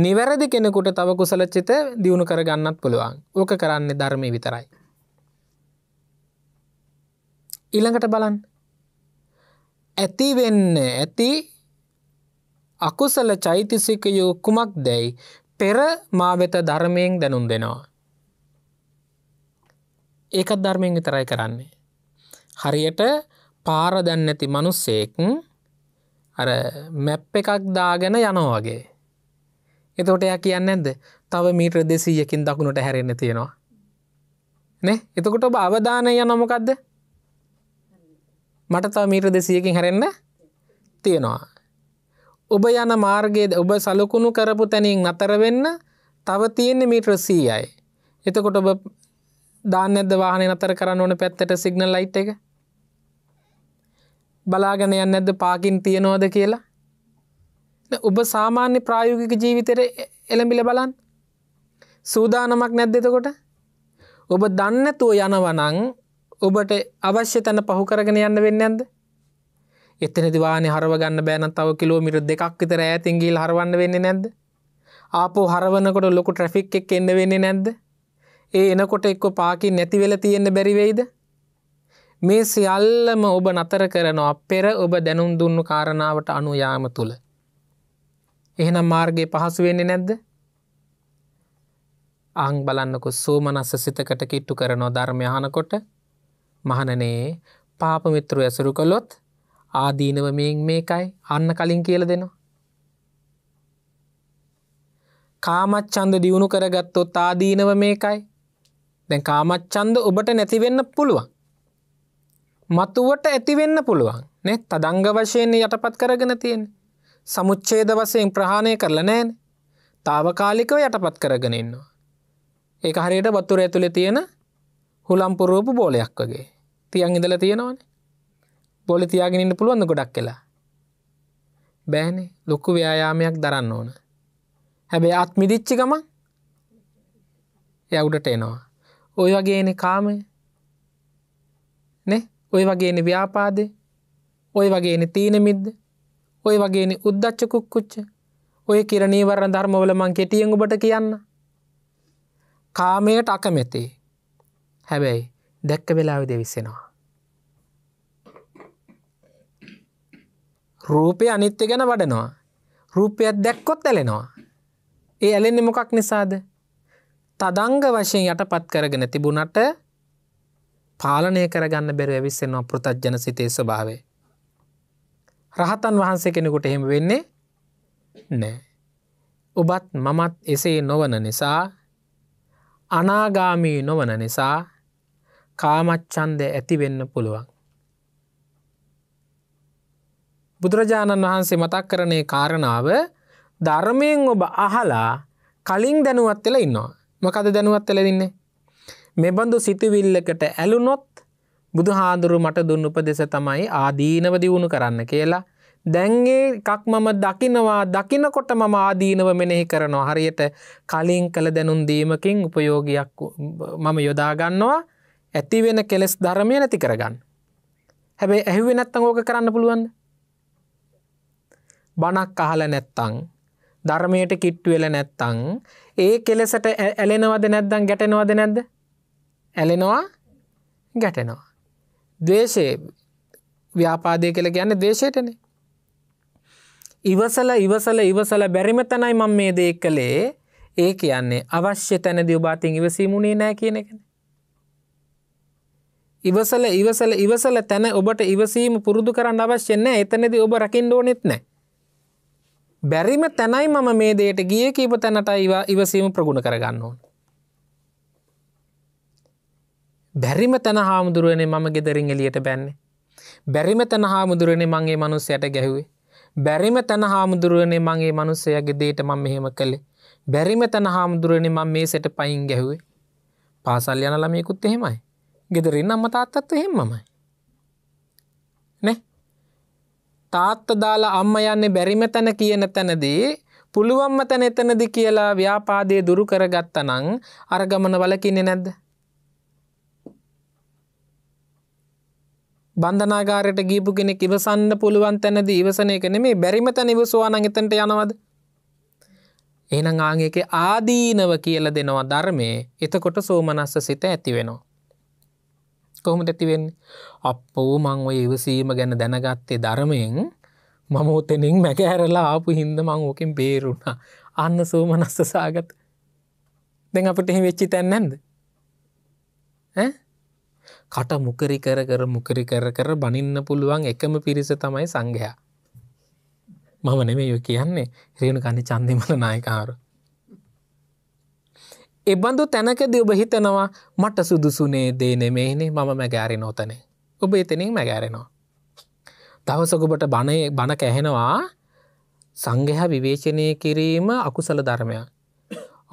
නිවැරදි කෙනෙකුට තව කුසලච්චිත දියුණු කරගන්නත් පුළුවන් ඕක කරන්නේ ධර්මය විතරයි. ඊළඟට බලන් ඇතිවෙන්න ඇති අකුසල චෛතිසිකයෝ කුමක් දැයි පෙර මාවෙත ධර්මයෙන් දැනුම් දෙනවා. ඒකත් ධර්මයෙන් විතරයි කරන්නේ. හරියට පාර දැන්නැති මනුස්සේක් අර මැප් එකක් දාගෙන යනෝ වගේ. එතකොට එයා කියන්න ඇද තව මීට්‍ර දෙසීයකින් දකුණට හැරෙන්න තියෙනවා. නේ එතකොට ඔබ අවධානය යනොමොකක්ද මට තව මීට්‍ර දෙසියකින් හැරෙන්න තියෙනවා. ඔබ යන මාර්ගයේද ඔබ සලකුණු කරපු තැනින් නතර වෙන්න තව තියෙන්නේ මීටර 100යි. එතකොට ඔබ දාන්නේ නැද්ද වාහනේ නතර කරන්න ඕන පැත්තට සිග්නල් ලයිට් එක? බලාගෙන යන්නේ නැද්ද පාකින් තියනවද කියලා? ඔබ සාමාන්‍ය ප්‍රායෝගික ජීවිතේට එළඹිලා බලන්න. සූදානමක් නැද්ද එතකොට? ඔබ දන්නේ නැතුව යනවා නම් ඔබට අවශ්‍ය තැන පහු කරගෙන යන්න වෙන්නේ නැද්ද? එතන දිවාන හරව ගන්න බෑන තව කිලෝමිට දෙකක් විතර ඇතින්ගේ හරවන්න වෙන්නේ නැද්ද ආපෝ හරවනකොට ලොකු ට්‍රෆික් එක් එන්න වෙන්නේ නැද්ද ඒ එනකොට එක්ක පාකි නැතිවෙල තියෙන්න බැරිවෙයිද මේ සියල්ලම ඔබ නතර කරනවා පෙර ඔබ දැනුම් දුන්නු කාරණාවට අනුයාම තුළ එහෙනම් මාර්ගය පහසු වෙන්නේ නැද්ද අං බලන්නකො සෝමනස්ස සිතකට කිට්ටු කරනවා ධර්මයහනකොට මහනනේ පාපමිත්‍රු ඇසුරු කළොත් ආදීනව මේකයි අන්න කලින් කියල දෙනවා. කාමච්චන්ද දියුණු කරගත්තොත් ආදීනව මේකයි දැන් කාමච්චන්ද ඔබට නැතිවෙන්න පුළුවන් මතුවට ඇතිවෙන්න පුළුවන් නෙ තදංග වශයෙන් යටපත් කරගෙන තියෙන සමුච්චේද වසයෙන් ප්‍රහාණය කරලා නෑන තාවකාලිකව යටපත් කරගෙන ඉන්නවා ඒක හරියට වතුර ඇතුළෙ තියෙන හුලම්පුරූපු බෝලයක් වගේ තියන් ඉඳල තියෙනවනේ බොල තියාගෙනන්න පුළුවන්ද ගොඩක් කියලා බෑනෙ ලොක්කු ව්‍යයාමයක් දරන්න ඕන හැබැ අත්මිදිච්චි ගම යවුඩට එනවා ඔය වගේන කාමය නෙ ඔය වගේන ව්‍යාපාදය ඔය වගේන තීනමිද්ද ඔය වගේන උද්දච්ච කුක්කුච්ච ඔය කිරණී වරණ ධර්මවල මං කෙටියෙන් ඔබට කියන්න කාමයට අකමැතේ හැබැයි දැක්ක වෙලාවි දෙවිස්සෙනවා රූපය අනිත්‍ය ගැන වඩනවා. රූපයක් දැක්කොත් ඇලෙනවා. ඒ ඇලෙන්නේ මොකක් නිසාද. තදංග වශයෙන් යටපත් කරගෙන තිබුණට පාලනය කරගන්න බැර ඇවිස්සෙන්වා පෘතජ්ජන සිතේ ස්වභාවේ. රහතන් වහන්සේ කෙනෙකුට එහෙම වෙන්නේ නෑ. ඔබත් මමත් එසේ නොවන නිසා අනාගාමී නොවන නිසා කාමච්චන්ද ඇතිවෙන්න පුළුවන්. බුදුරජාණන් වහන්සේ මතක් කරනේ කාරණාව ධර්මයෙන් ඔබ අහලා කලින් දැනුවත් වෙලා ඉන්නවා. මකද දැනුවත් වෙලා ඉන්නේ. මෙබඳු සිතුවිල්ලකට ඇලුනොත් බුදුහාඳුරු මට දුන් උපදෙස තමයි ආදීනව දියුණු කරන්න කියලා. දැන් ඒ එකක් මම දකිනවා දකිනකොට මම ආදීනව මෙනෙහි කරනවා. හරියට කලින් කළ දැනුම් දීමකින් උපයෝගයක් මම යොදා ගන්නවා. ඇති වෙන කෙලෙස් ධර්මය නැති කරගන්න. හැබැයි ඇහුවේ නැත්තම් ඕක කරන්න පුළුවන්ද? බණක් අහල නැත්තං ධර්මයට කිට්ටු වෙල නැත්තං ඒ කෙලෙසට ඇලෙනවද නැද්දං ගැටෙනවද නැද්ද ඇලෙනවා ගැටෙනවා දේශයේ ව්‍යාපාදය කළ ගැන්න දේශයටන ඉවසල ඉවසල ඉවසල බැරිම තනයි මං මේ දේ කළේ ඒ කියන්නේ අවශ්‍ය තැනදි ඔබාතින් ඉවසීමුණේ නෑ කියන එකන ඉවසල ඉවසල ඉවසල තැන ඔබට ඉවසීම පුරුදු කරන්න අවශ්‍යන්න එතනද ඔබ රකිින් ඕනෙත් නෑ බැරිම තැනයි මම මේ දේට ගිය කීප තැනට ඒවා ඉවසීම ප්‍රගුණ කරගන්න ඕන. බැරිම තැන හාමුදුරුවනේ මම ගෙදරින් එලියට බැන්නේ. බැරිම තැන හාමුදුරුවනේ මගේ මනුස්සයට ගැහුවේ. බැරිම තැන හාමුදුරුවනේ මගේ මනුස්සයගේ දේට මම මෙහෙම කළේ. බැරිම තැන හාමුදුරුවනේ මම මේ සෙට පයින් ගැහුවේ. පාසල් යන ළමයකුත් එහෙමයි. ගෙදරින් අම්ම තාත්තත් එහෙමමයි. නේ? තාත්ත දාලා අම්ම යන්නේ බැරිම තැන කියන තැනදී පුළුවන්ම තැන එතනදි කියලා ව්‍යාපාදය දුරු කරගත්ත නං අරගමන වලකින්නේ නැද්ද. බන්ධනාගාරයට ගීපු කෙනෙක් ඉවසන්න පුළුවන් තැනද ඉවසන එක නෙමේ බැරිම තැන ඉවසවා නං එතනට යනවද. එහෙනම් ආගේක ආදීනව කියල දෙනවා ධර්මය එතකොට සෝමනස්ස සිත ඇති වෙනවා. කොහොම ඇතිවෙන්න අපෝ මං ඔය ඉවසීම ගැන දැනගත්තේ ධර්මයෙන් මම උතෙනින් මැකඇරලා ආපු හින්ද මං ඕකින් බේරුුණා අන්න සෝමනස්ස සාගත දෙ අපට එහි වෙච්චි තැන් නැද කට මුකරි කර කර මුකරි කර කර බනින්න පුළුවන් එකම පිරිස තමයි සංඝයා මම නෙමේ යො කියන්නේ රේණු කන්නේ චන්දෙමල නායකාරු එබඳු තැනකද ඔබ හිතනවා මට සුදුසුනේ දේ නෙමෙහිනේ මම මැගෑරි නොතනේ. ඔබ එතනින් මැගෑරෙනවා. දවසකුබට බණය බණ කැහෙනවා සංගහ විවේචනය කිරීම අකුසල ධර්මයක්.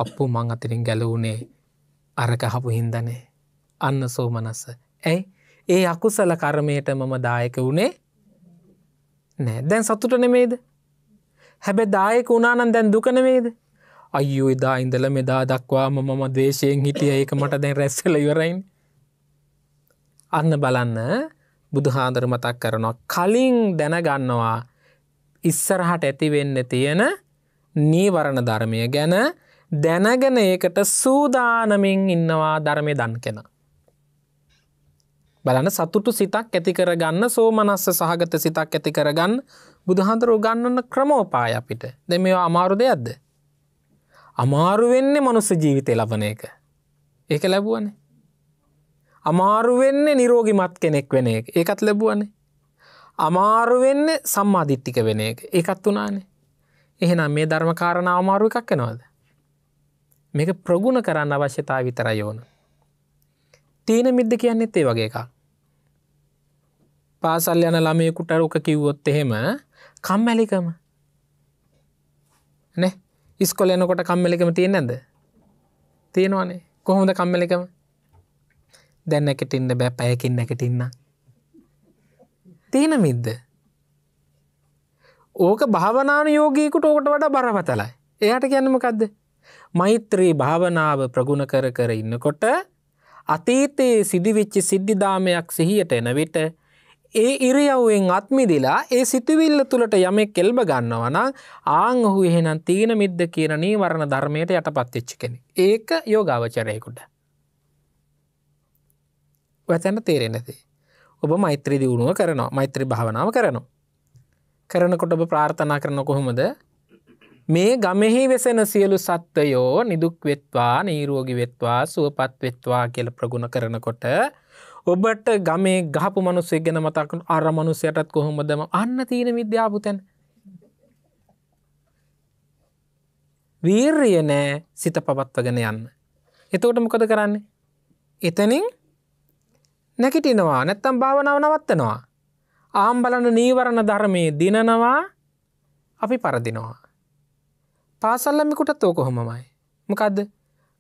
අප්පු මං අතිරින් ගැලවුණේ අරකහපු හින්දනේ. අන්න සෝමනස්ස. ඇයි ඒ අකුසල කර්මයට මම දායක වුණේ නෑ දැන් සතුට නෙමේද. හැබැ දායක උනානන් දැන් දුකනවේද. අයෝ එදා ඉඳල මෙදා දක්වාම මම දේශයෙන් හිටිය ඒක මට දැන් රැස්සල ඉවරයින් අන්න බලන්න බුදුහාන්දර මතක් කරනවා කලින් දැනගන්නවා ඉස්සරහට ඇතිවෙන්න තියෙන නීවරණ ධර්මය ගැන දැනගෙන ඒකට සූදානමින් ඉන්නවා ධර්මය දන් කෙන. බලන සතුටු සිතක් ඇති කරගන්න සෝමනස්ස සහගත සිතක් ඇති කරගන්න බුදුහන්තර උගන්නන්න ක්‍රමෝපාය අපිට දෙ මේවා අමාරු දෙයක්ද. අමාරුවෙන්නේ මනුස්ස ජීවිතය ලබන එක. ඒක ලැබුවනේ. අමාරුවෙන්නේ නිරෝගිමත් කෙනෙක් වෙන එක ඒකත් ලැබුවනේ. අමාරුවෙන්න සම්මාධිට්ටික වෙන එක ඒකත් වනානේ. එහෙනම් මේ ධර්මකාරණ අමාරුව එකක් එනවාද. මේක ප්‍රගුණ කරන්න අවශ්‍යතා විතර යෝන. තීන මිද්ද කියන්නෙත් ඒ වගේ එකක්. පාසල් යන ළමයකුට රෝක කිව්වොත් එහෙම කම්මැලිකම නෑ ඉස්කොල එනකොට කම්මලිකම තියෙන ඇද තියෙනවානේ කොහොමද කම්මලිකම දැන්න එකටඉන්න බෑ පැයකින් නැකටඉන්න තියෙන මිද්ද ඕක භාවනාන යෝගීකුට ඕකට වඩ බරපතලයි එයට ගැන්නමකක්ද මෛත්‍රී භාවනාව ප්‍රගුණ කර කර ඉන්නකොට අතීතයේ සිදිවිච්චි සිද්ධිධාමයක් සිහියට එන විට ඒ ඉරියව්වෙන් අත්මිදිලා ඒ සිතුවිල්ල තුළට යමෙක් කෙල්බ ගන්නවන ආං ඔහු එහෙනම් තීන මිද්ද කියරණී වරණ ධර්මයට යට පත්තිච්චි කෙනෙ. ඒක යෝගාවචරයකුට. වැතැන තේරෙනති. ඔබ මෛත්‍රී දියුණුව කරනවා මෛත්‍රී භාවනාව කරනවා. කරනකොට ඔබ ප්‍රාර්ථනා කරන කොහොමද මේ ගමෙහි වෙසෙන සියලු සත්වයෝ නිදුක් වෙත්වා නීරෝගි වෙත්වා සුවපත් වෙත්වා කියල ප්‍රගුණ කරනකොට ඔබට ගමේ ගහපු මනුස්සේ ගැන මතක අර මනුස්සයටත් කොහොමදම අන්න තියෙන විද්‍යාපුතැන් වීර්ය නෑ සිත පවත්වගෙන යන්න එතකොට මොකද කරන්නේ එතනින් නැකිටිනවා නැත්තම් භාවනාව නවත්තනවා ආම් බලන නීවරණ ධර්මයේ දිනනවා අපි පරදිනවා පාසල්ලමිකුටත් ඕකොහොමමයි මොකක්ද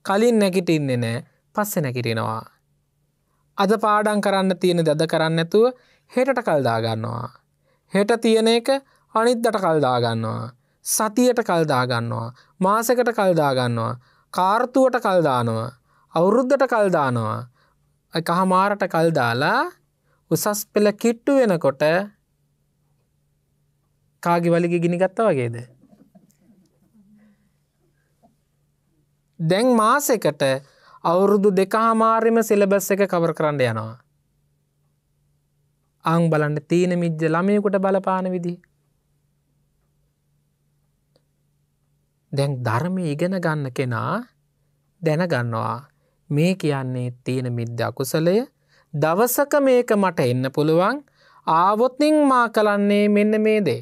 කලින් නැකිටින්නේ නෑ පස්සෙ නැකිටෙනවා අද පාඩන් කරන්න තියෙන දද කරන්න ඇතුව හෙටට කල්දාගන්නවා. හෙට තියෙන එක අනිද්දට කල්දාගන්නවා. සතියට කල්දාගන්නවා. මාසකට කල්දාගන්නවා. කාර්තුවට කල්දානවා. අවුරුද්ධට කල්දානවා. කහමාරට කල්දාලා උසස් පෙළ කිට්ටු වෙනකොට කාගි වලිගි ගිනිගත්ත වගේද. දැන් මාසෙකට අවුරුදු දෙකාමාරෙම සෙලබැස් එක කවර කරන්න යනවා. අං බලන්න තීන මිද්ජ ළමයකුට බලපාන විදි. දැන් ධර්මය ඉගෙන ගන්න කෙනා දැනගන්නවා මේ කියන්නේ තියෙන මිද්‍ය අකුසලය දවසක මේක මට එන්න පුළුවන් ආවොත්නින් මා කලන්නේ මෙන්න මේ දේ.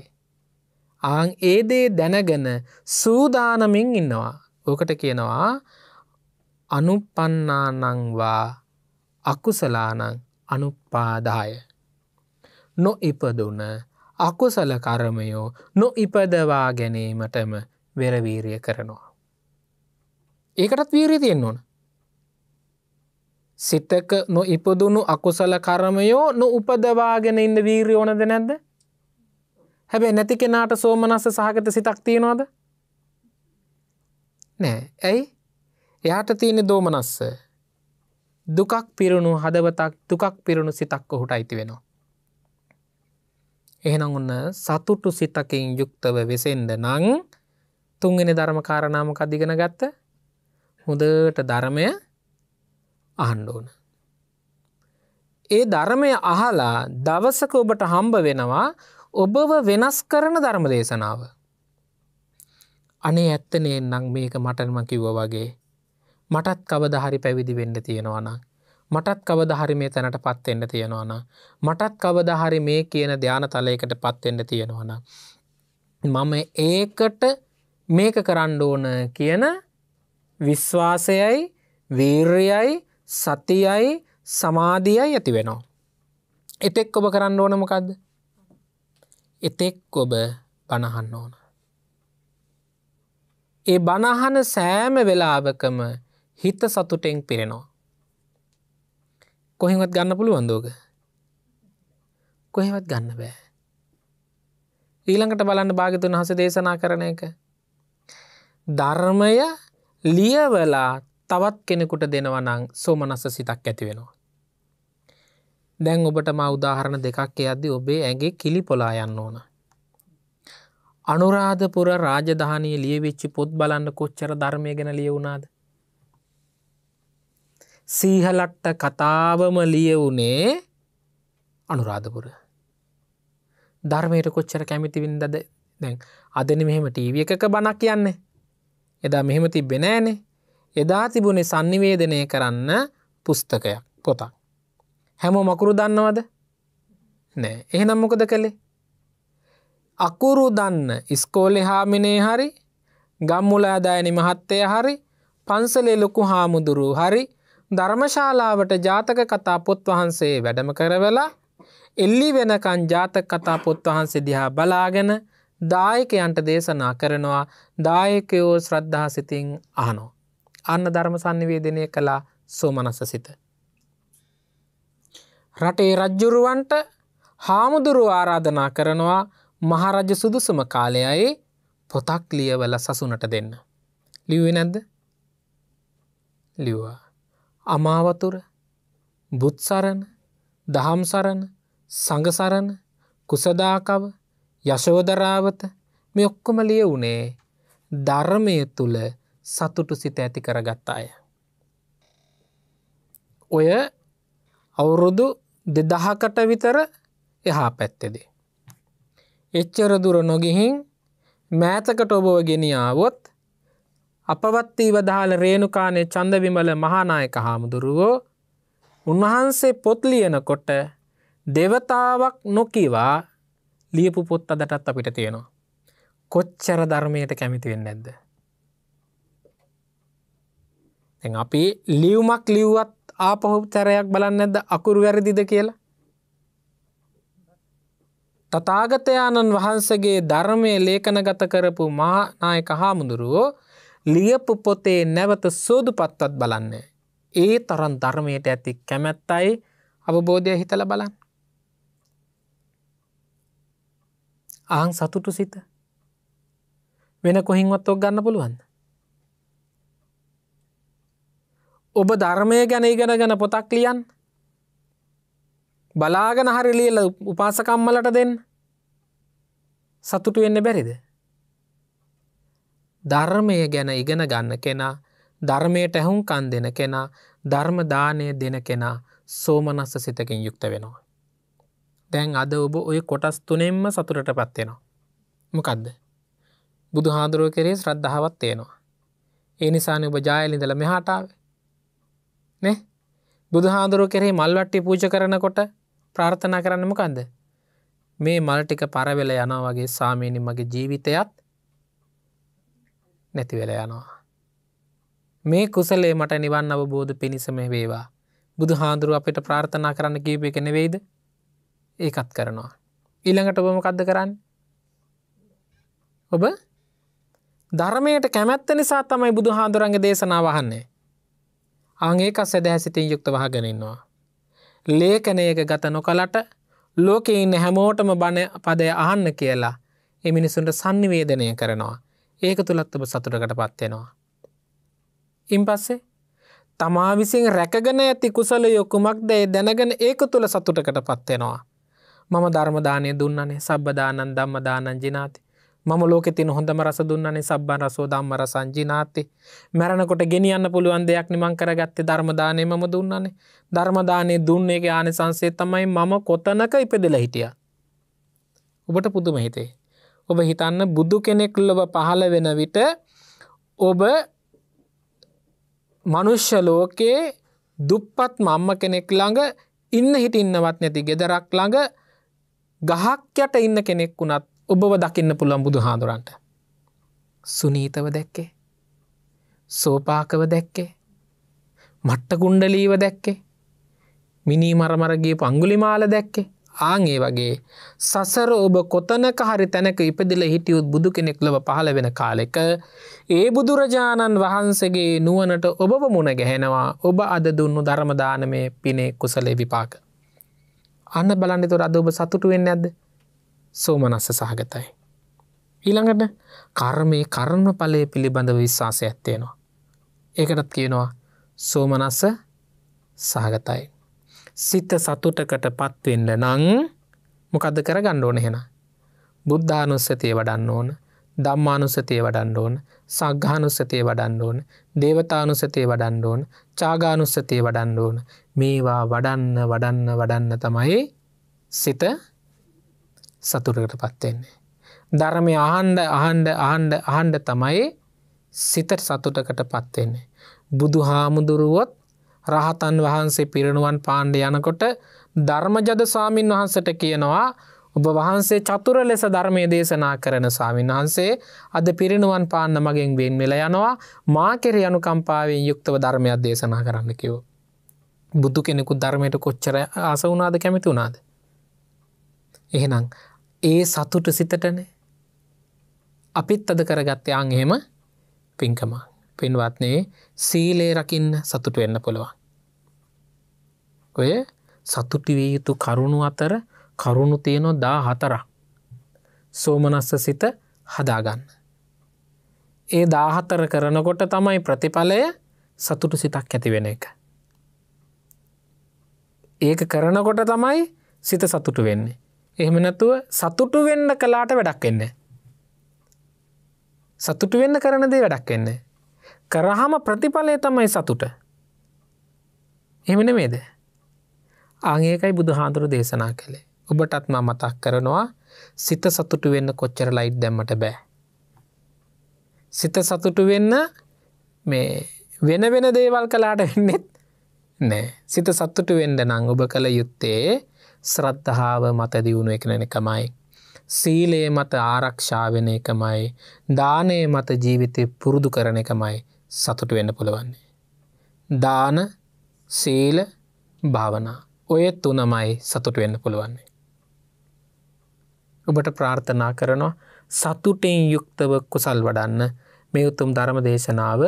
ආං ඒ දේ දැනගෙන සූදානමින් ඉන්නවා. ඕකට කියනවා අනුපන්නානංවා අකුසලානං අනුපාදාය. නො ඉපදුන අකුසල කරමයෝ නො ඉපදවා ගැනීමටම වෙරවීරය කරනවා. ඒකටත් වීරී තියෙන් ඕන. සිතක නො ඉපදුණු අකුසල කරමයෝ නො උපදවාගෙන ඉන්න වීරී ඕනද නැද්ද. හැබැ නැති කෙනාට සෝමනස්ස සහගත සිතක් තියෙනවාද? නෑ ඇයි එයාට තියෙන දෝමනස්ස දුකක් පිරුණු හදවතක් දුකක් පිරුණු සිතක් ඔහුට අයිති වෙනවා. එහෙනම් ඔන්න සතුටු සිතකින් යුක්තව වෙසෙන්ද නං තුන්ගෙන ධර්ම කාරණාමක දිගෙන ගත්ත හොදට ධර්මය අහන්ඩෝන. ඒ ධර්මය අහලා දවසක ඔබට හම්බ වෙනවා ඔබව වෙනස් කරන ධර්ම දේශනාව. අනේ ඇත්තනේ නං මේක මටන්ම කිව්ව වගේ මටත් කවදහරි පැවිදි වෙන්න තියෙනවනම්. මටත් කවදහරි මේ තැනට පත්වෙන්න තියෙනවනම්. මටත් කවදහරි මේ කියන ධ්‍යාන තලයකට පත්වෙන්න තියෙනවනම්. මම ඒකට මේක කරන්න ඕන කියන විශ්වාසයයි වීර්යයි සතියයි සමාධියයි ඇති වෙනවා. එතෙක් ඔබ කරන්න ඕන මොකක්ද. එතෙක් ඔබ බණහන්න ඕන. ඒ බණහන සෑම වෙලාවකම හිත සතුටෙන් පිරෙනවා. කොහෙවත් ගන්න පුළුවන්දෝක කොහෙවත් ගන්න බෑ. ඊළඟට බලන්න භාගතුන් හස දේශනා කරන එක. ධර්මය ලියවලා තවත් කෙනෙකුට දෙනවනං සෝමනස්ස සිතක් ඇති වෙනවා. දැන් ඔබට ම උදාහරණ දෙකක් අද්දි ඔබේ ඇගේ කිලි පොලා යන්න ඕන. අනුරාධපුර රාජධානය ලියවෙච්චි පොත් බලන්න කොච්චර ධර්මය ගැන ලියවුණාද. සීහලට්ට කතාවම ලියවුනේ අනුරාධපුර. ධර්මයට කොච්චර කැමිතිවින්දද දැන් අදන මෙහෙම ටීව එකක බණක් කියන්නේ. එදා මෙහෙම තිබෙනෑනේ. එදා තිබුණේ සංනිවේදනය කරන්න පුස්තකයක් පොතක්. හැම මකුරු දන්නවද? නෑ එහෙනම් මොකද කළේ? අකුරු දන්න ඉස්කෝලෙ හාමිනේ හරි ගම්මුලාදායනි මහත්තය හරි පන්සලේ ලොකු හාමුදුරු හරි ධර්මශාලාවට ජාතක කතා පොත් වහන්සේ වැඩම කරවලා එල්ලි වෙනකන් ජාතක කතා පොත් වහන්සේ දිහා බලාගෙන දායකයන්ට දේශනා කරනවා දායකයෝ ශ්‍රද්ධා සිතින් අහනෝ. අන්න ධර්ම සංනිවේදනය කළා සෝමනස්ස සිත. රටේ රජ්ජුරුවන්ට හාමුදුරුව ආරාධනා කරනවා මහරජ සුදුසුම කාලයයි පොතක් ලියවල සසුනට දෙන්න. ලිව්වෙ නැද්ද ලිව්වා. අමාවතුර බුත්සරණ දහම්සරණ සඟසරණ කුසදාකව යශෝදරාවත මේ ඔක්කොම ලිය වුණේ ධර්මය තුළ සතුටු සිත ඇති කරගත් අය. ඔය අවුරුදු දෙදහකට විතර එහා පැත්තෙදේ. එච්චර දුර නොගිහින් මෑතකට ඔබව ගෙනියාවොත් අපවත්තීව දාල රේණුකානේ චන්දවිමල මහානායක හාමුදුරුවෝ උන්වහන්සේ පොත් ලියනකොට දෙවතාවක් නොකිවා ලියපු පොත් අදටත් අපිට තියෙනවා. කොච්චර ධර්මයට කැමිති වෙන්න ඇද්ද. අපි ලියවමක් ලිව්වත් ආපහු තැරයක් බලන්න ඇද අකුරු වැරදිද කියලා. තතාගතයාණන් වහන්සගේ ධර්මය ලේඛනගත කරපු මානායක හාමුදුරුවෝ ලියපු පොතේ නැවත සෝදු පත්වත් බලන්න. ඒ තරන් ධර්මයට ඇති කැමැත්තයි අවබෝධය හිතල බලන්න. ආං සතුටු සිත වෙන කොහින්වත් ඔක් ගන්න පුළුවන්ද. ඔබ ධර්මය ගැන ඉගෙන ගැන පොතක් ලියන් බලාගෙන හරිලියල උපාසකම්මලට දෙන්න සතුටු වෙන්න බැරිද ධර්මය ගැන ඉගෙන ගන්න කෙනා ධර්මයට ඇහුන්කන් දෙන කෙනා ධර්මදානය දෙන කෙනා සෝමනස්ස සිතකින් යුක්ත වෙනවා. දැන් අද ඔබ ඔය කොටස් තුනෙම්ම සතුරට පත්වෙනවා. මොකක්ද. බුදු හාදුරුව කෙරේ ශ්‍රද්ධාවත් තියෙනවා. ඒ නිසාන ඔබ ජායලිඳල මෙහාටාව නෙ බුදු හාදුරුව කෙරේ මල්වට්ටි පූජ කරනකොට ප්‍රාර්ථනා කරන්නම කන්ද. මේ මල්ටික පරවෙල යනවගේ සාමීනි මගේ ජීවිතයත් නැති වෙල යනවා. මේ කුසලේ මට නිවන් අවබෝධ පිණිසම වේවා. බුදු හාදුරුව අපිට ප්‍රාර්ථනා කරන්න කීපය කෙනෙවෙයිද ඒකත් කරනවා. ඊළඟට ඔබම කද්ද කරන්න. ඔබ ධර්මයට කැමැත්ත නිසා තමයි බුදු හාදුරන්ගේ දේශනා වහන්නේ. අංඒක සැදැහැසිතින් යුක්ත වහගෙනන්නවා. ලේකනයක ගත නොකලට ලෝකඉන්න හැමෝටම බණ පදය අහන්න කියලා එමිනිසුන්ට සංනිවේදනය කරනවා. ඒක තුළත්තුබ සතුරකට පත්වෙනවා. ඉන් පස්සේ තමා විසින් රැකගෙන ඇති කුසල යොකුමක් දේ දැනගෙන ඒක තුළ සතුටකට පත්වෙනවා. මම ධර්මදානය දුන්නනේ සබ්බදානන් දම්මදානන් ජිනාති මම ලෝකෙතින් හොඳම රස දුන්නන්නේ සබ්බන් රසෝ දම්ම රසංජිනාති මැරණකොට ගෙනියන්න පුළුවන් දෙයක් නිමං කරගත්තේ ධර්මදානය මම දුන්නන්නේ ධර්මදානය දුන්නේගේ ආනි සංසේ තමයි මම කොතනක ඉපදෙල හිටිය. ඔබට පුදුම හිතේ. ඔබ හිතන්න බුදු කෙනෙක් ලොබ පහළ වෙන විට ඔබ මනුෂ්‍ය ලෝකයේ දුප්පත් මම්ම කෙනෙක් ළඟ ඉන්න හිට ඉන්නවත් නැති ගෙදරක් ළඟ ගහක් යට ඉන්න කෙනෙක් වුණත් ඔබව දකින්න පුළන් බුදු හාදුරන්ට සුනීතව දැක්කේ සෝපාකව දැක්කේ මට්ටකුණ්ඩලීව දැක්කේ මිනී මරමරගේ පංගුලි මාල දැක්කේ ආගේ වගේ සසර ඔබ කොතනක හරි තැනක ඉපදිල හිටියුත් බුදු කෙනෙක් ලොව පහළ වෙන කාලෙක ඒ බුදුරජාණන් වහන්සේගේ නුවනට ඔබව මුණ ගැහෙනවා ඔබ අද දුන්නු ධර්මදානමය පිනේ කුසලේ විපාක. අන්න බලන්නිතුර අද ඔබ සතුටුවෙන් ඇද සෝමනස්ස සහගතයි. ඊළඟට කර්මය කරම පලය පිළිබඳව විශ්වාසය ඇත්තේෙනවා. ඒකටත් කියනවා සෝමනස්ස සහගතයි. සිත සතුටකට පත්වෙන්න නං මොකද කර ගණ්ඩ ඕන හෙන. බුද්ධානුස්සතිය වඩන්න ඕන දම්මානුස්සතිය වඩන්න ඕන සක්ඝානුස්සතිය වඩන්න ඕන දේවතානුස්සතිය වඩන්න ඕන චාගානුස්සතිය වඩන්න ඕන මේවා වඩන්න වඩන්න වඩන්න තමයි සිත සතුරකට පත්වෙන්නේ. ධර්මය අහන්ඩ අහන්ඩ අහන්ඩ අහන්ඩ තමයි සිතට සතුටකට පත්වෙන්නේ. බුදු හාමුදුරුවොත් රහතන් වහන්සේ පිරණුවන් පාණ්ඩ යනකොට ධර්මජද ස්වාමින් වහන්සට කියනවා ඔබ වහන්සේ චතුර ලෙස ධර්මය දේශනා කරන ස්වාමින් වහන්සේ අද පිරිණුවන් පාන්න මගෙන් වෙන් වෙල යනවා මාකෙර යනුකම්පාවෙන් යුක්තව ධර්මයක් දේශනා කරන්න කිවෝ. බුදු කෙනෙකු ධර්මයට කොච්චර ආස වුනාද කැමිති වුණාද. එහෙනම් ඒ සතුට සිතටනේ අපිත් අද කරගත්තයාන් එහෙම පින්කමා. පින්වත්නේ සීලේ රකින්න සතුට වෙන්න පුළුවන්. ඔය සතුටිවිය යුතු කරුණු අතර කරුණු තියෙනො දා හතරක්. සෝමනස්ස සිත හදාගන්න. ඒ දාහතර කරනකොට තමයි ප්‍රතිඵලය සතුටු සිතක් ඇතිවෙන එක. ඒක කරනකොට තමයි සිත සතුටු වෙන්නේ. එහෙම නැතුව සතුටු වෙන්න කලාට වැඩක් වෙන්නේ. සතුටු වෙන්න කරන දේ වැඩක් වෙන්නේ. කරහම ප්‍රතිඵලය තමයි සතුට එමන මේද ආඒකයි බුදු හාන්දුරු දේශනා කළේ ඔබටත්ම මතක් කරනවා සිත සතුටු වෙන්න කොච්චර ලයිට් දැම්මට බෑ. සිත සතුටු වෙන්න මේ වෙන වෙන දේවල් කලාට වෙන්නෙත් නෑ සිත සත්තුටු වෙන්ඩ නං ඔබ කළ යුත්තේ ශ්‍රද්ධහාාව මත දියුණු එකනන එකමයි. සීලයේ මත ආරක්ෂාවෙන එකමයි දානය මත ජීවිතය පුරුදු කරන එකමයි. සතුටු වෙන්න පුළුවන්නේ. දාන සීල භාවනා ඔය තුනමයි සතුට වෙන්න පුළුවන්නේ. ඔබට ප්‍රාර්ථනා කරනවා සතුටෙන් යුක්තව කුසල් වඩන්න මේ උතුම් ධර්ම දේශනාව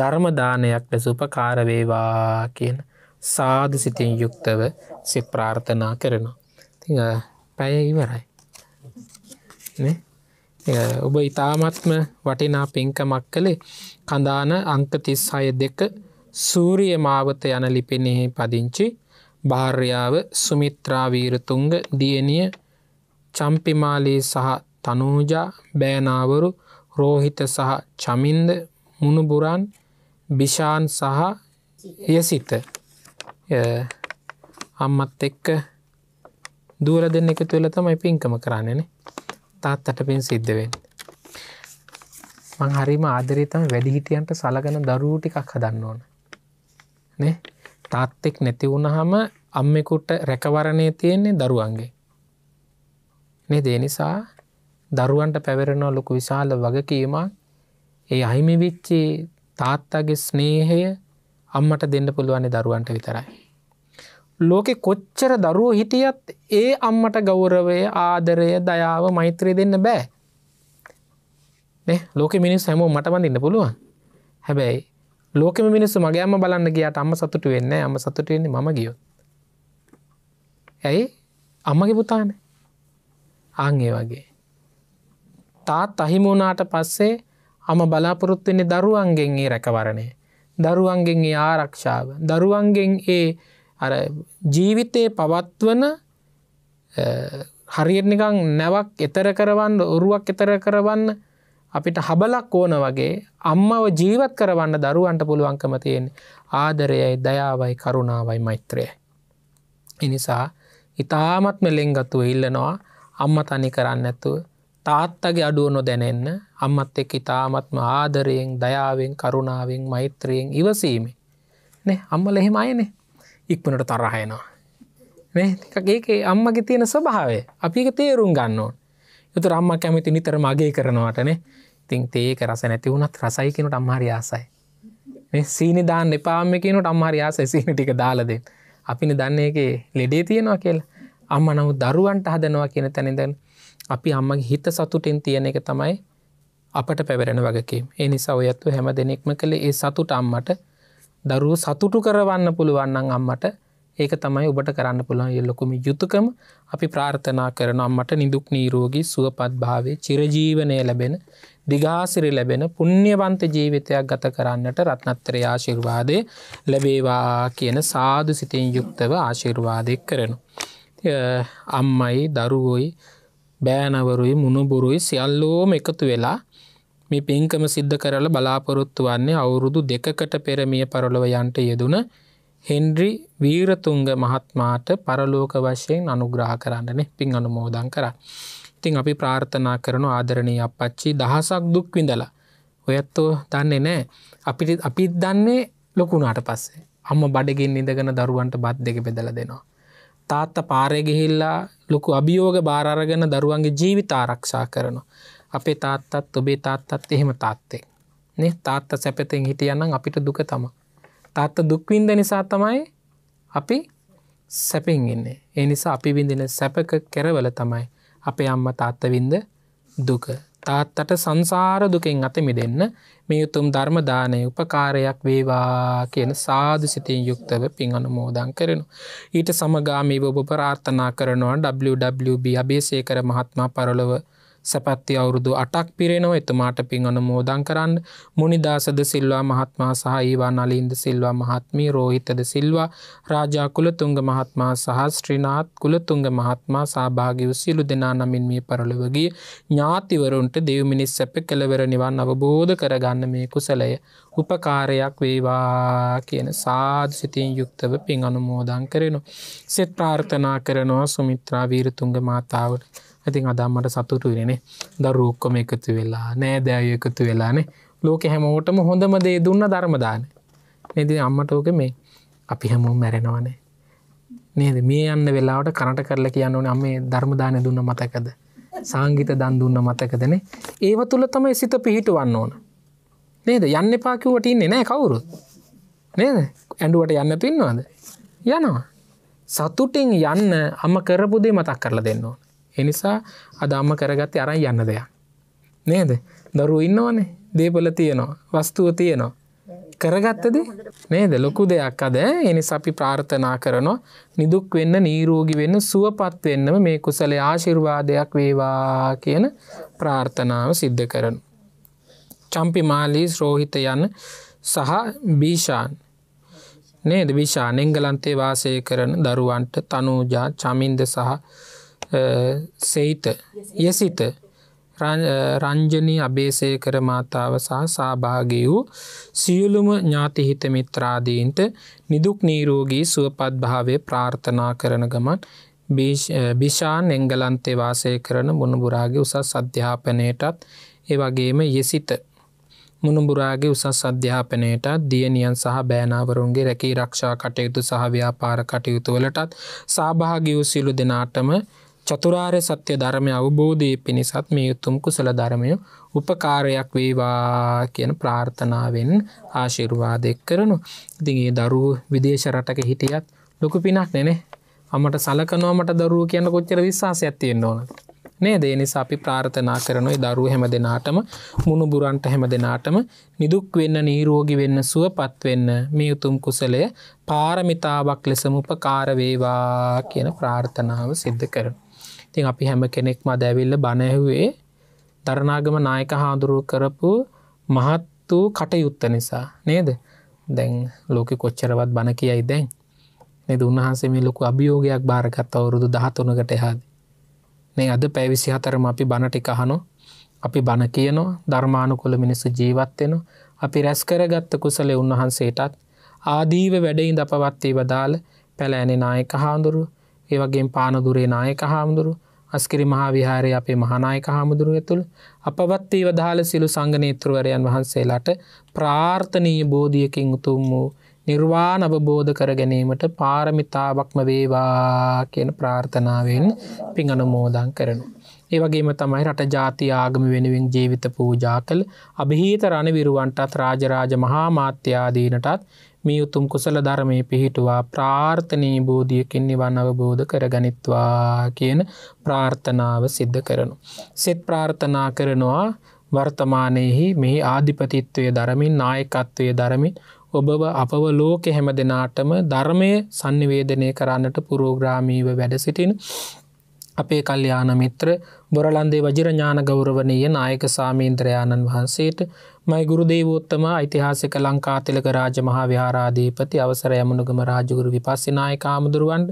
ධර්මදානයක් ලෙස උපකාරවේවා කියන සාධ සිතින් යුක්තව සිත් ප්‍රාර්ථනා කරනවා. ති පැය ඉවරයි. නේ? ඔබ ඉතාමත්ම වටිනා පෙන්කමක් කළේ කඳාන අංක තිස් හය දෙක සූරිය මාවත යන ලිපෙනෙහි පදිංචි භාර්යාව සුමිත්‍රාවීරතුංග දියණිය චම්පිමාලී සහ තනූජා බෑනාවරු රෝහිත සහ චමින්ද මුණුබුරන් බිෂාන් සහ යසිත අම්මත් එක්ක දූර දෙන්න එක තුළ තමයි පින්කම කරන්නේනේ තාත්තට පෙන් සිද්ධ වෙන්න මං හරිම ආදරේතම වැඩිහිටියන්ට සලගන දරූ ටිකක් හදන්න ඕන නේ තාත්තෙක් නැති වුණහම අම්මෙකුට රැකවරණය තියෙන්නේ දරුවන්ගේ නේද නිසා දරුවන්ට පැවරෙනවා ලොකු විශාල වගකීමක් ඒ අහිමි විච්චි තාත්තගේ ස්නේහය අම්මට දෙන්න පුළුවන්නේ දරුවන්ට විතරයි ලෝකෙ කොච්චර දරුව හිටියත් ඒ අම්මට ගෞරවය ආදරය දයාව මෛත්‍රය දෙන්න බෑ ලෝක මිනිස් හැමෝ මටබඳන්න පුළුවන් හැබැයි ලෝකම මිනිස්සු මගේම බලන්න ගියට අම්ම සතුට වෙන්න අම සතුටවෙන්නේ ම ගියෝ ඇයි අම්මගේ පුතාන ආංගේ වගේ තාත් අහිමුණාට පස්සේ අම බලාපොරොත්තුවෙන්නේ දරුවන්ගෙන් ඒ රැකවරණය දරුවන්ගෙන් ඒ ආරක්ෂාව දරුවන්ගෙන් ඒ අර ජීවිතය පවත්වන හරිනිකං නැවක් එතර කරවන්න ඔරුවක් එතර කරවන්න අපිට හබලක් ඕන වගේ අම්මව ජීවත් කරවන්න දරුවන්ට පුළුවන්කම තියෙන් ආදරයයි දයාවයි කරුණාවයි මෛත්‍රය. එනිසා ඉතාමත්ම ලෙංගත්තුව ඉල්ලනවා අම්ම තනි කරන්න ඇත්තුව තාත්තගේ අඩුව නොදැනෙන්න අම්මත් එක් ඉතාමත්ම ආදරයෙන් දයාවෙන් කරුණාවෙන් මෛත්‍රයෙන් ඉවසීම. නෙ අම්ම ලෙහෙම අයනේ ඉක්මනට තරහයනවා. මේකඒක අම්මගේ තියෙන ස්වභාවය අපික තේරුම් ගන්නවන් යුතු රම්ම කැමති නිතර මගේ කරනවටනේ තින් ඒක රස නැති වුණත් රසයි කෙනට අම්හරි ආසයි මේ සීනි දාන්න එපාම කියනට අම්හරි ආසයි සීන ටික දාලද අපිනි දන්නේගේ ලෙඩේ තියෙනවා කියල් අම්ම නවු දරුවන්ට හදනවා කියන තැනිදැන් අපි අම්මගේ හිත සතුටෙන් තියෙන එක තමයි අපට පැවරෙන වගකීම ඒ නිසා ඔයත්තු හැම දෙනෙක්ම කළ ඒ සතුට අම්මට දරුව සතුටු කරවන්න පුළුවන්නන් අම්මට ඒක තමයි ඔබට කරන්න පුළුවන් එල්ලොකුම යුතුකම අපි ප්‍රාර්ථනා කරන අම්මට නිදුක් නීරෝගී සුවපත් භාවේ චිරජීවනය ලැබෙන දිගාසිරි ලැබෙන පුුණ්්‍යවන්ත ජීවිතයක් ගත කරන්නට රත්නත්තරය ආශිර්වාදය ලැබේවා කියන සාදු සිතෙන් යුක්තව ආශිර්වාදය කරනු. අම්මයි දරුවෝයි බෑනවරුයි මුණුබුරුයි සියල්ලෝම එකතු වෙලා මේ පින්කම සිද්ධ කරල බලාපොරොත්තු වන්නේ අවුරුදු දෙකකට පෙරමිය පරලොව යන්ට යෙදුන හෙන්ඩ්‍රි වීරතුංග මහත්මාට පරලෝක වශයෙන් අනුග්‍රහ කරන්නන පින් අනුමෝදන් කර. ඉතිං අපි ප්‍රාර්ථනා කරනු ආදරණය අපච්චි දහසක් දුක් විඳලා. ඔයත්තෝ දන්නේ නෑ අපි අපිත් දන්නේ ලොකුණාට පස්සේ. අම්ම බඩගෙන් ඉඳගෙන දරුවන්ට බත් දෙක බෙදල දෙනවා. තාත්ත පාරයගිහිල්ලා ලොකු අභියෝග භාරගෙන දරුවන්ගේ ජීවිත ආරක්ෂා කරනවා. අපේ තාත්තත් ඔබේ තාත්තත් එහෙම තාත්තෙක් නේ තාත්ත සැපතෙන් හිටියන්නම් අපිට දුක තම තාත්ත දුක්වින්ද නිසා තමයි අපි සැපෙන් ඉන්නේ ඒ නිසා අපි විඳින සැපක කෙරවල තමයි අපේ අම්ම තාත්තවින්ද දුක තාත්තට සංසාර දුකෙන් අත මිදන්න මේ උතුම් ධර්මදානය උපකාරයක් වේවා කියන සාධ සිතින් යුක්තව පින් අනුමෝදන් කරනු. ඊට සමගාමීව ඔබ ප්‍රාර්ථනා කරනවා WWB අභේසේකර මහත්මා පරලොව සැපත්ති අවුරුදු අටක් පිරෙනව එතුමාට පින් අනුමෝදන් කරන්න මුනිදාසද සිල්වා මහත්මා සහ ඒවා නලින්ද සිල්වා මහත්මී රෝහිතද සිල්වා රාජා කුලතුංග මහත්මා සහ ශ්‍රීනාත් කුලතුංග මහත්මා සහභාගිව සිලු දෙනා නමින් මේ පරලොවගේ ඥාතිවරුන්ට දෙව් මිනිස් සැප කෙළවර නිවන් අවබෝධ කරගන්න මේ කුසලය උපකාරයක් වේවා කියන සාධ සිතින් යුක්තව පින් අනුමෝදන් කරනු. සෙත් ප්‍රාර්ථනා කරනවා සුමිත්‍රා වීරතුංග මාතාවට. ඇතින් අදම්මට සතුටු වෙනෙ දරුක්කොම එකතු වෙලා නෑදෑය එකතු වෙලානේ ලෝක හැමෝටම හොඳම දේ දුන්න ධර්මදාන නති අම්මටෝක මේ අපි හැමෝ මැරෙනවානේ නේද මේ යන්න වෙලාට කරට කරල කියන්න ඕන අම්මේ ධර්මදානය දුන්න මතකද සංගීත දන් දුන්න මතකදනේ ඒව තුළ තම සිත පිහිටුවන්න ඕන නේද යන්න පාකිවට ඉන්නේ නෑ කවුරුත් නේද ඇඩුවට යන්න තින්නවාද යනවා සතුටින් යන්න අම කරපුදේ මතක් කරලා දෙන්නවා එනිසා අදම්ම කරගත්ත අරයි යන්න දෙයක්. නේද දරු ඉන්නවනේ දේපල තියනවා වස්තුව තියනවා. කරගත්තද නේද ලොකු දෙයක් අද එනි අපි ප්‍රාර්ථනා කරනවා නිදුක් වෙන්න නීරෝගි වෙන්න සුවපත් වෙන්නම මේ කුසල ආශිර්වාදයක් වේවා කියන ප්‍රාර්ථනාව සිද්ධ කරන. චම්පි මාලී ශ්‍රෝහිත යන්න සහ බීෂාන් නේද විශාන එංගලන්තේ වාසය කරන දරුවන්ට තනූජා චමින්ද සහ සෙහිත යසිත රංජනී අභේසය කර මාතාව සහ සභාගේ වූ සියලුම ඥාතිහිත මිත්‍රාදීන්ට නිදුක් නීරෝගී සුවපත් භාවය ප්‍රාර්ථනා කරන ගමන් භිෂාන් එංගලන්තේ වාසය කරන මුණුබුරාගේ උසස් අධ්‍යාපනයටත් ඒවගේම යෙසිත මුණුබුරාගේ උසස් අධ්‍යාපනයට දියනියන් සහ බෑනාවරුන්ගේ රැකී රක්ෂා කටයුතු සහව්‍යාපාර කටයුතුවලටත් සභාගියු සිලු දෙනාටම චතුරාර් සත්‍ය ධර්මය අවබෝධය පිණිසත් මේ උත්තුම් කුසල ධර්මය උපකාරයක් වේවා කියන ප්‍රාර්ථනාවෙන් ආශිර්වාදෙක් කරනු. ඉතිගේ දරුව විදේශ රටක හිටියත් ලොකු පිනක් නෙනේ අමට සලකනවාමට දරුව කියන කොච්චර විශවාස ඇත්තියෙන් ඕන. නේ දේනිසා අපි ප්‍රාර්ථනා කරනොයි දරු හැම දෙනාටම මුණුබුරන්ට හැම දෙනාටම නිදුක් වෙන්න නීරෝගි වෙන්න සුවපත් වෙන්න මේ උතුම් කුසලය පාරමිතාවක් ලෙසම උපකාරවේවා කියන ප්‍රාර්ථනාව සිද්ධ කරන. තින් අපි හැම කෙනෙක් ම දැවිල්ල බණැහුවේ දරනාගම නායක හාදුරුව කරපු මහත් වූ කටයුත්ත නිසා නේද දැන් ලෝක කොච්චරවත් බණ කියයි දැන් නද උන්හන්සේ මේ ලොකු අභියෝගයක් භාරකත් අවුරුදු දහතුනකට එහාද. මේ අද පැවිසි හතරම අපි බණටි කහනු අපි බණ කියනෝ ධර්මානුකොළ මිනිස්සු ජීවත්වෙන අපි රැස්කරගත්ත කුසලේ උන්වහන්සේටත් ආදීව වැඩයින් දපවත්තේ වදාළ පැලෑනෙ නායක හාඳුරු ඒවගේ පානදුරේ නායක හාමුදුරු අස්කිරි මහා විහාරය අපේ මහනායක හාමුදුරුව තුළ අපවත්තේ වදාල සිලු සංගනේත්‍රවරයන් වහන්සේලාට ප්‍රාර්ථනීය බෝධියකින් උතුම් වූ නිර්වාණ අවබෝධ කර ගැනීමට පාරමිතාවක්ම වේවා කියන ප්‍රාර්ථනාවෙන් පිං අනුමෝදන් කරනු. ඒ වගේම තමයි රට ජාති ආගම වෙනුවෙන් ජීවිත පූජා කළ අභිහිත රණ විරුවන්ටත් රාජරාජ මහා මාත්‍යාදීනටත් මේ උතුම් කුසල ධර්මය පිහිටුවා ප්‍රාර්ථනී බෝධියකින් නිවන් අවබෝධ කරගනිත්වා කියන ප්‍රාර්ථනාව සිද්ධ කරනු. සෙත් ප්‍රාර්ථනා කරනවා වර්තමානයෙහි මෙහි ආධිපතිත්වය දරමින් නායකත්වය දරමින් ඔබව අපව ලෝකෙ හැම දෙනාටම ධර්මය සංනිවේදනය කරන්නට පුරෝග්‍රාමීව වැඩසිටින් අපේ කල්්‍යයාන මිත්‍ර බොරලන්දේ වජිරඥාන ගෞරවනය නායක සාමීන්ද්‍රයාණන් වහන්සේට මයිගුරු දේවෝත්තම යිතිහාසක ලංකාතිලක රාජමහා විහාරාධීපති අවසර යමුණුගම රාජගුරු විපස්සනායක ආමුදුරුවන්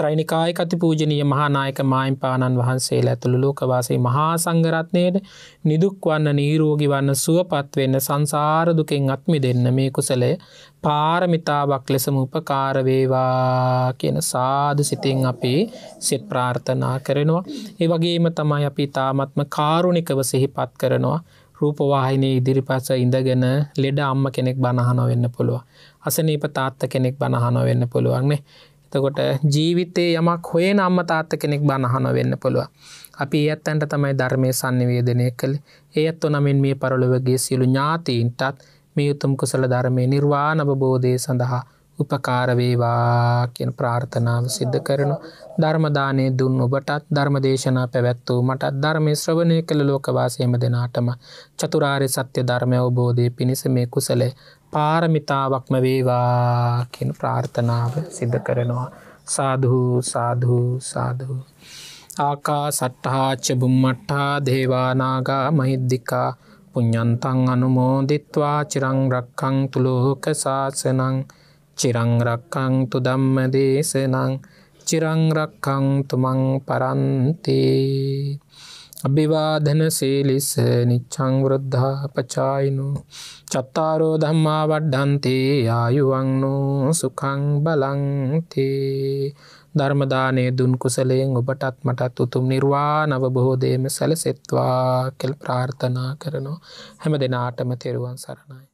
ත්‍රයිනිකායි කති පූජනීය මහානායක මයින් පාණන් වහන්සේ ඇතුළු ලෝකවාසේ මහා සංගරත්නයට නිදුක්වන්න නීරෝගිවන්න සුවපත්වෙන්න සංසාරදුකෙන් අත්මි දෙන්න මේ කුසලේ පාරමිතාවක් ලෙසම උපකාරවේවා කියන සාදු සිතින් අපි සිත් ප්‍රාර්ථනා කරනවා. ඒ වගේම තමයි අපි තාමත්ම කාරුණිකව සිහිපත් කරනවා. රූපවාහිනය ඉදිරිපස ඉඳගෙන ලෙඩ අම්ම කෙනෙක් බණහන වෙන්න පුළුව. අසනීප තාත්ත කෙනෙක් බණහන වෙන්න පුළුවන්න්නේ. එතකොට ජීවිතේ යමක් හොේ අම්ම තාත්ත කෙනෙක් බණහන වෙන්න පුළුව. අපි ඒත් ඇන්ට තමයි ධර්මය සන්නවේදනය කළ ඒත් ඔනමින් මේ පරලොවගේ සියලු ඥාතීන්ටත් මේ උතුම් කුසල ධර්මය නිර්වාණබෝධය සඳහා උපකාරවේවා කියන ප්‍රාර්ථනාව සිද්ධ කරනු ධර්මදානය දුන් ඔබටත් ධර්මදේශනා පැවැත්වූ මටත් ධර්මය ශ්‍රවණය කළ ලෝකවාසයම දෙනාටම චතුරාරය සත්‍ය ධර්මය ඔබෝධය පිණිස මේ කුසලේ පාරමිතාවක්ම වේවා කියන ප්‍රාර්ථනාව සිද්ධ කරනවා. සාධූ සාධූ සාධූ. ආකා සට්ටහාච්ච බුම්මට්ටා දේවානාගා මහිද්දිිකා පුඤ්ඥන්තන් අනුමෝදිත්වා චිරංරක්කං තුළෝක සාසනං චිරංරක්කං තුදම්ම දේශනං චිරංරක්කං තුමං පරන්තේ අභිවාධන සේලිස නිච්චංවෘද්ධා පචායිනු චත්තාරෝ ධම්මා වඩ්ඩන්තේ ආයුවන්නෝ සුකං බලංතේ ධර්මදානය දුන් කුසලයෙන් ඔබටත් මටත් උතුම් නිර්වා නවබොහෝදේම සැලසෙත්වා කෙල් ප්‍රාර්ථනා කරනු හැම දෙනාටම තෙරුවන් සරණයි.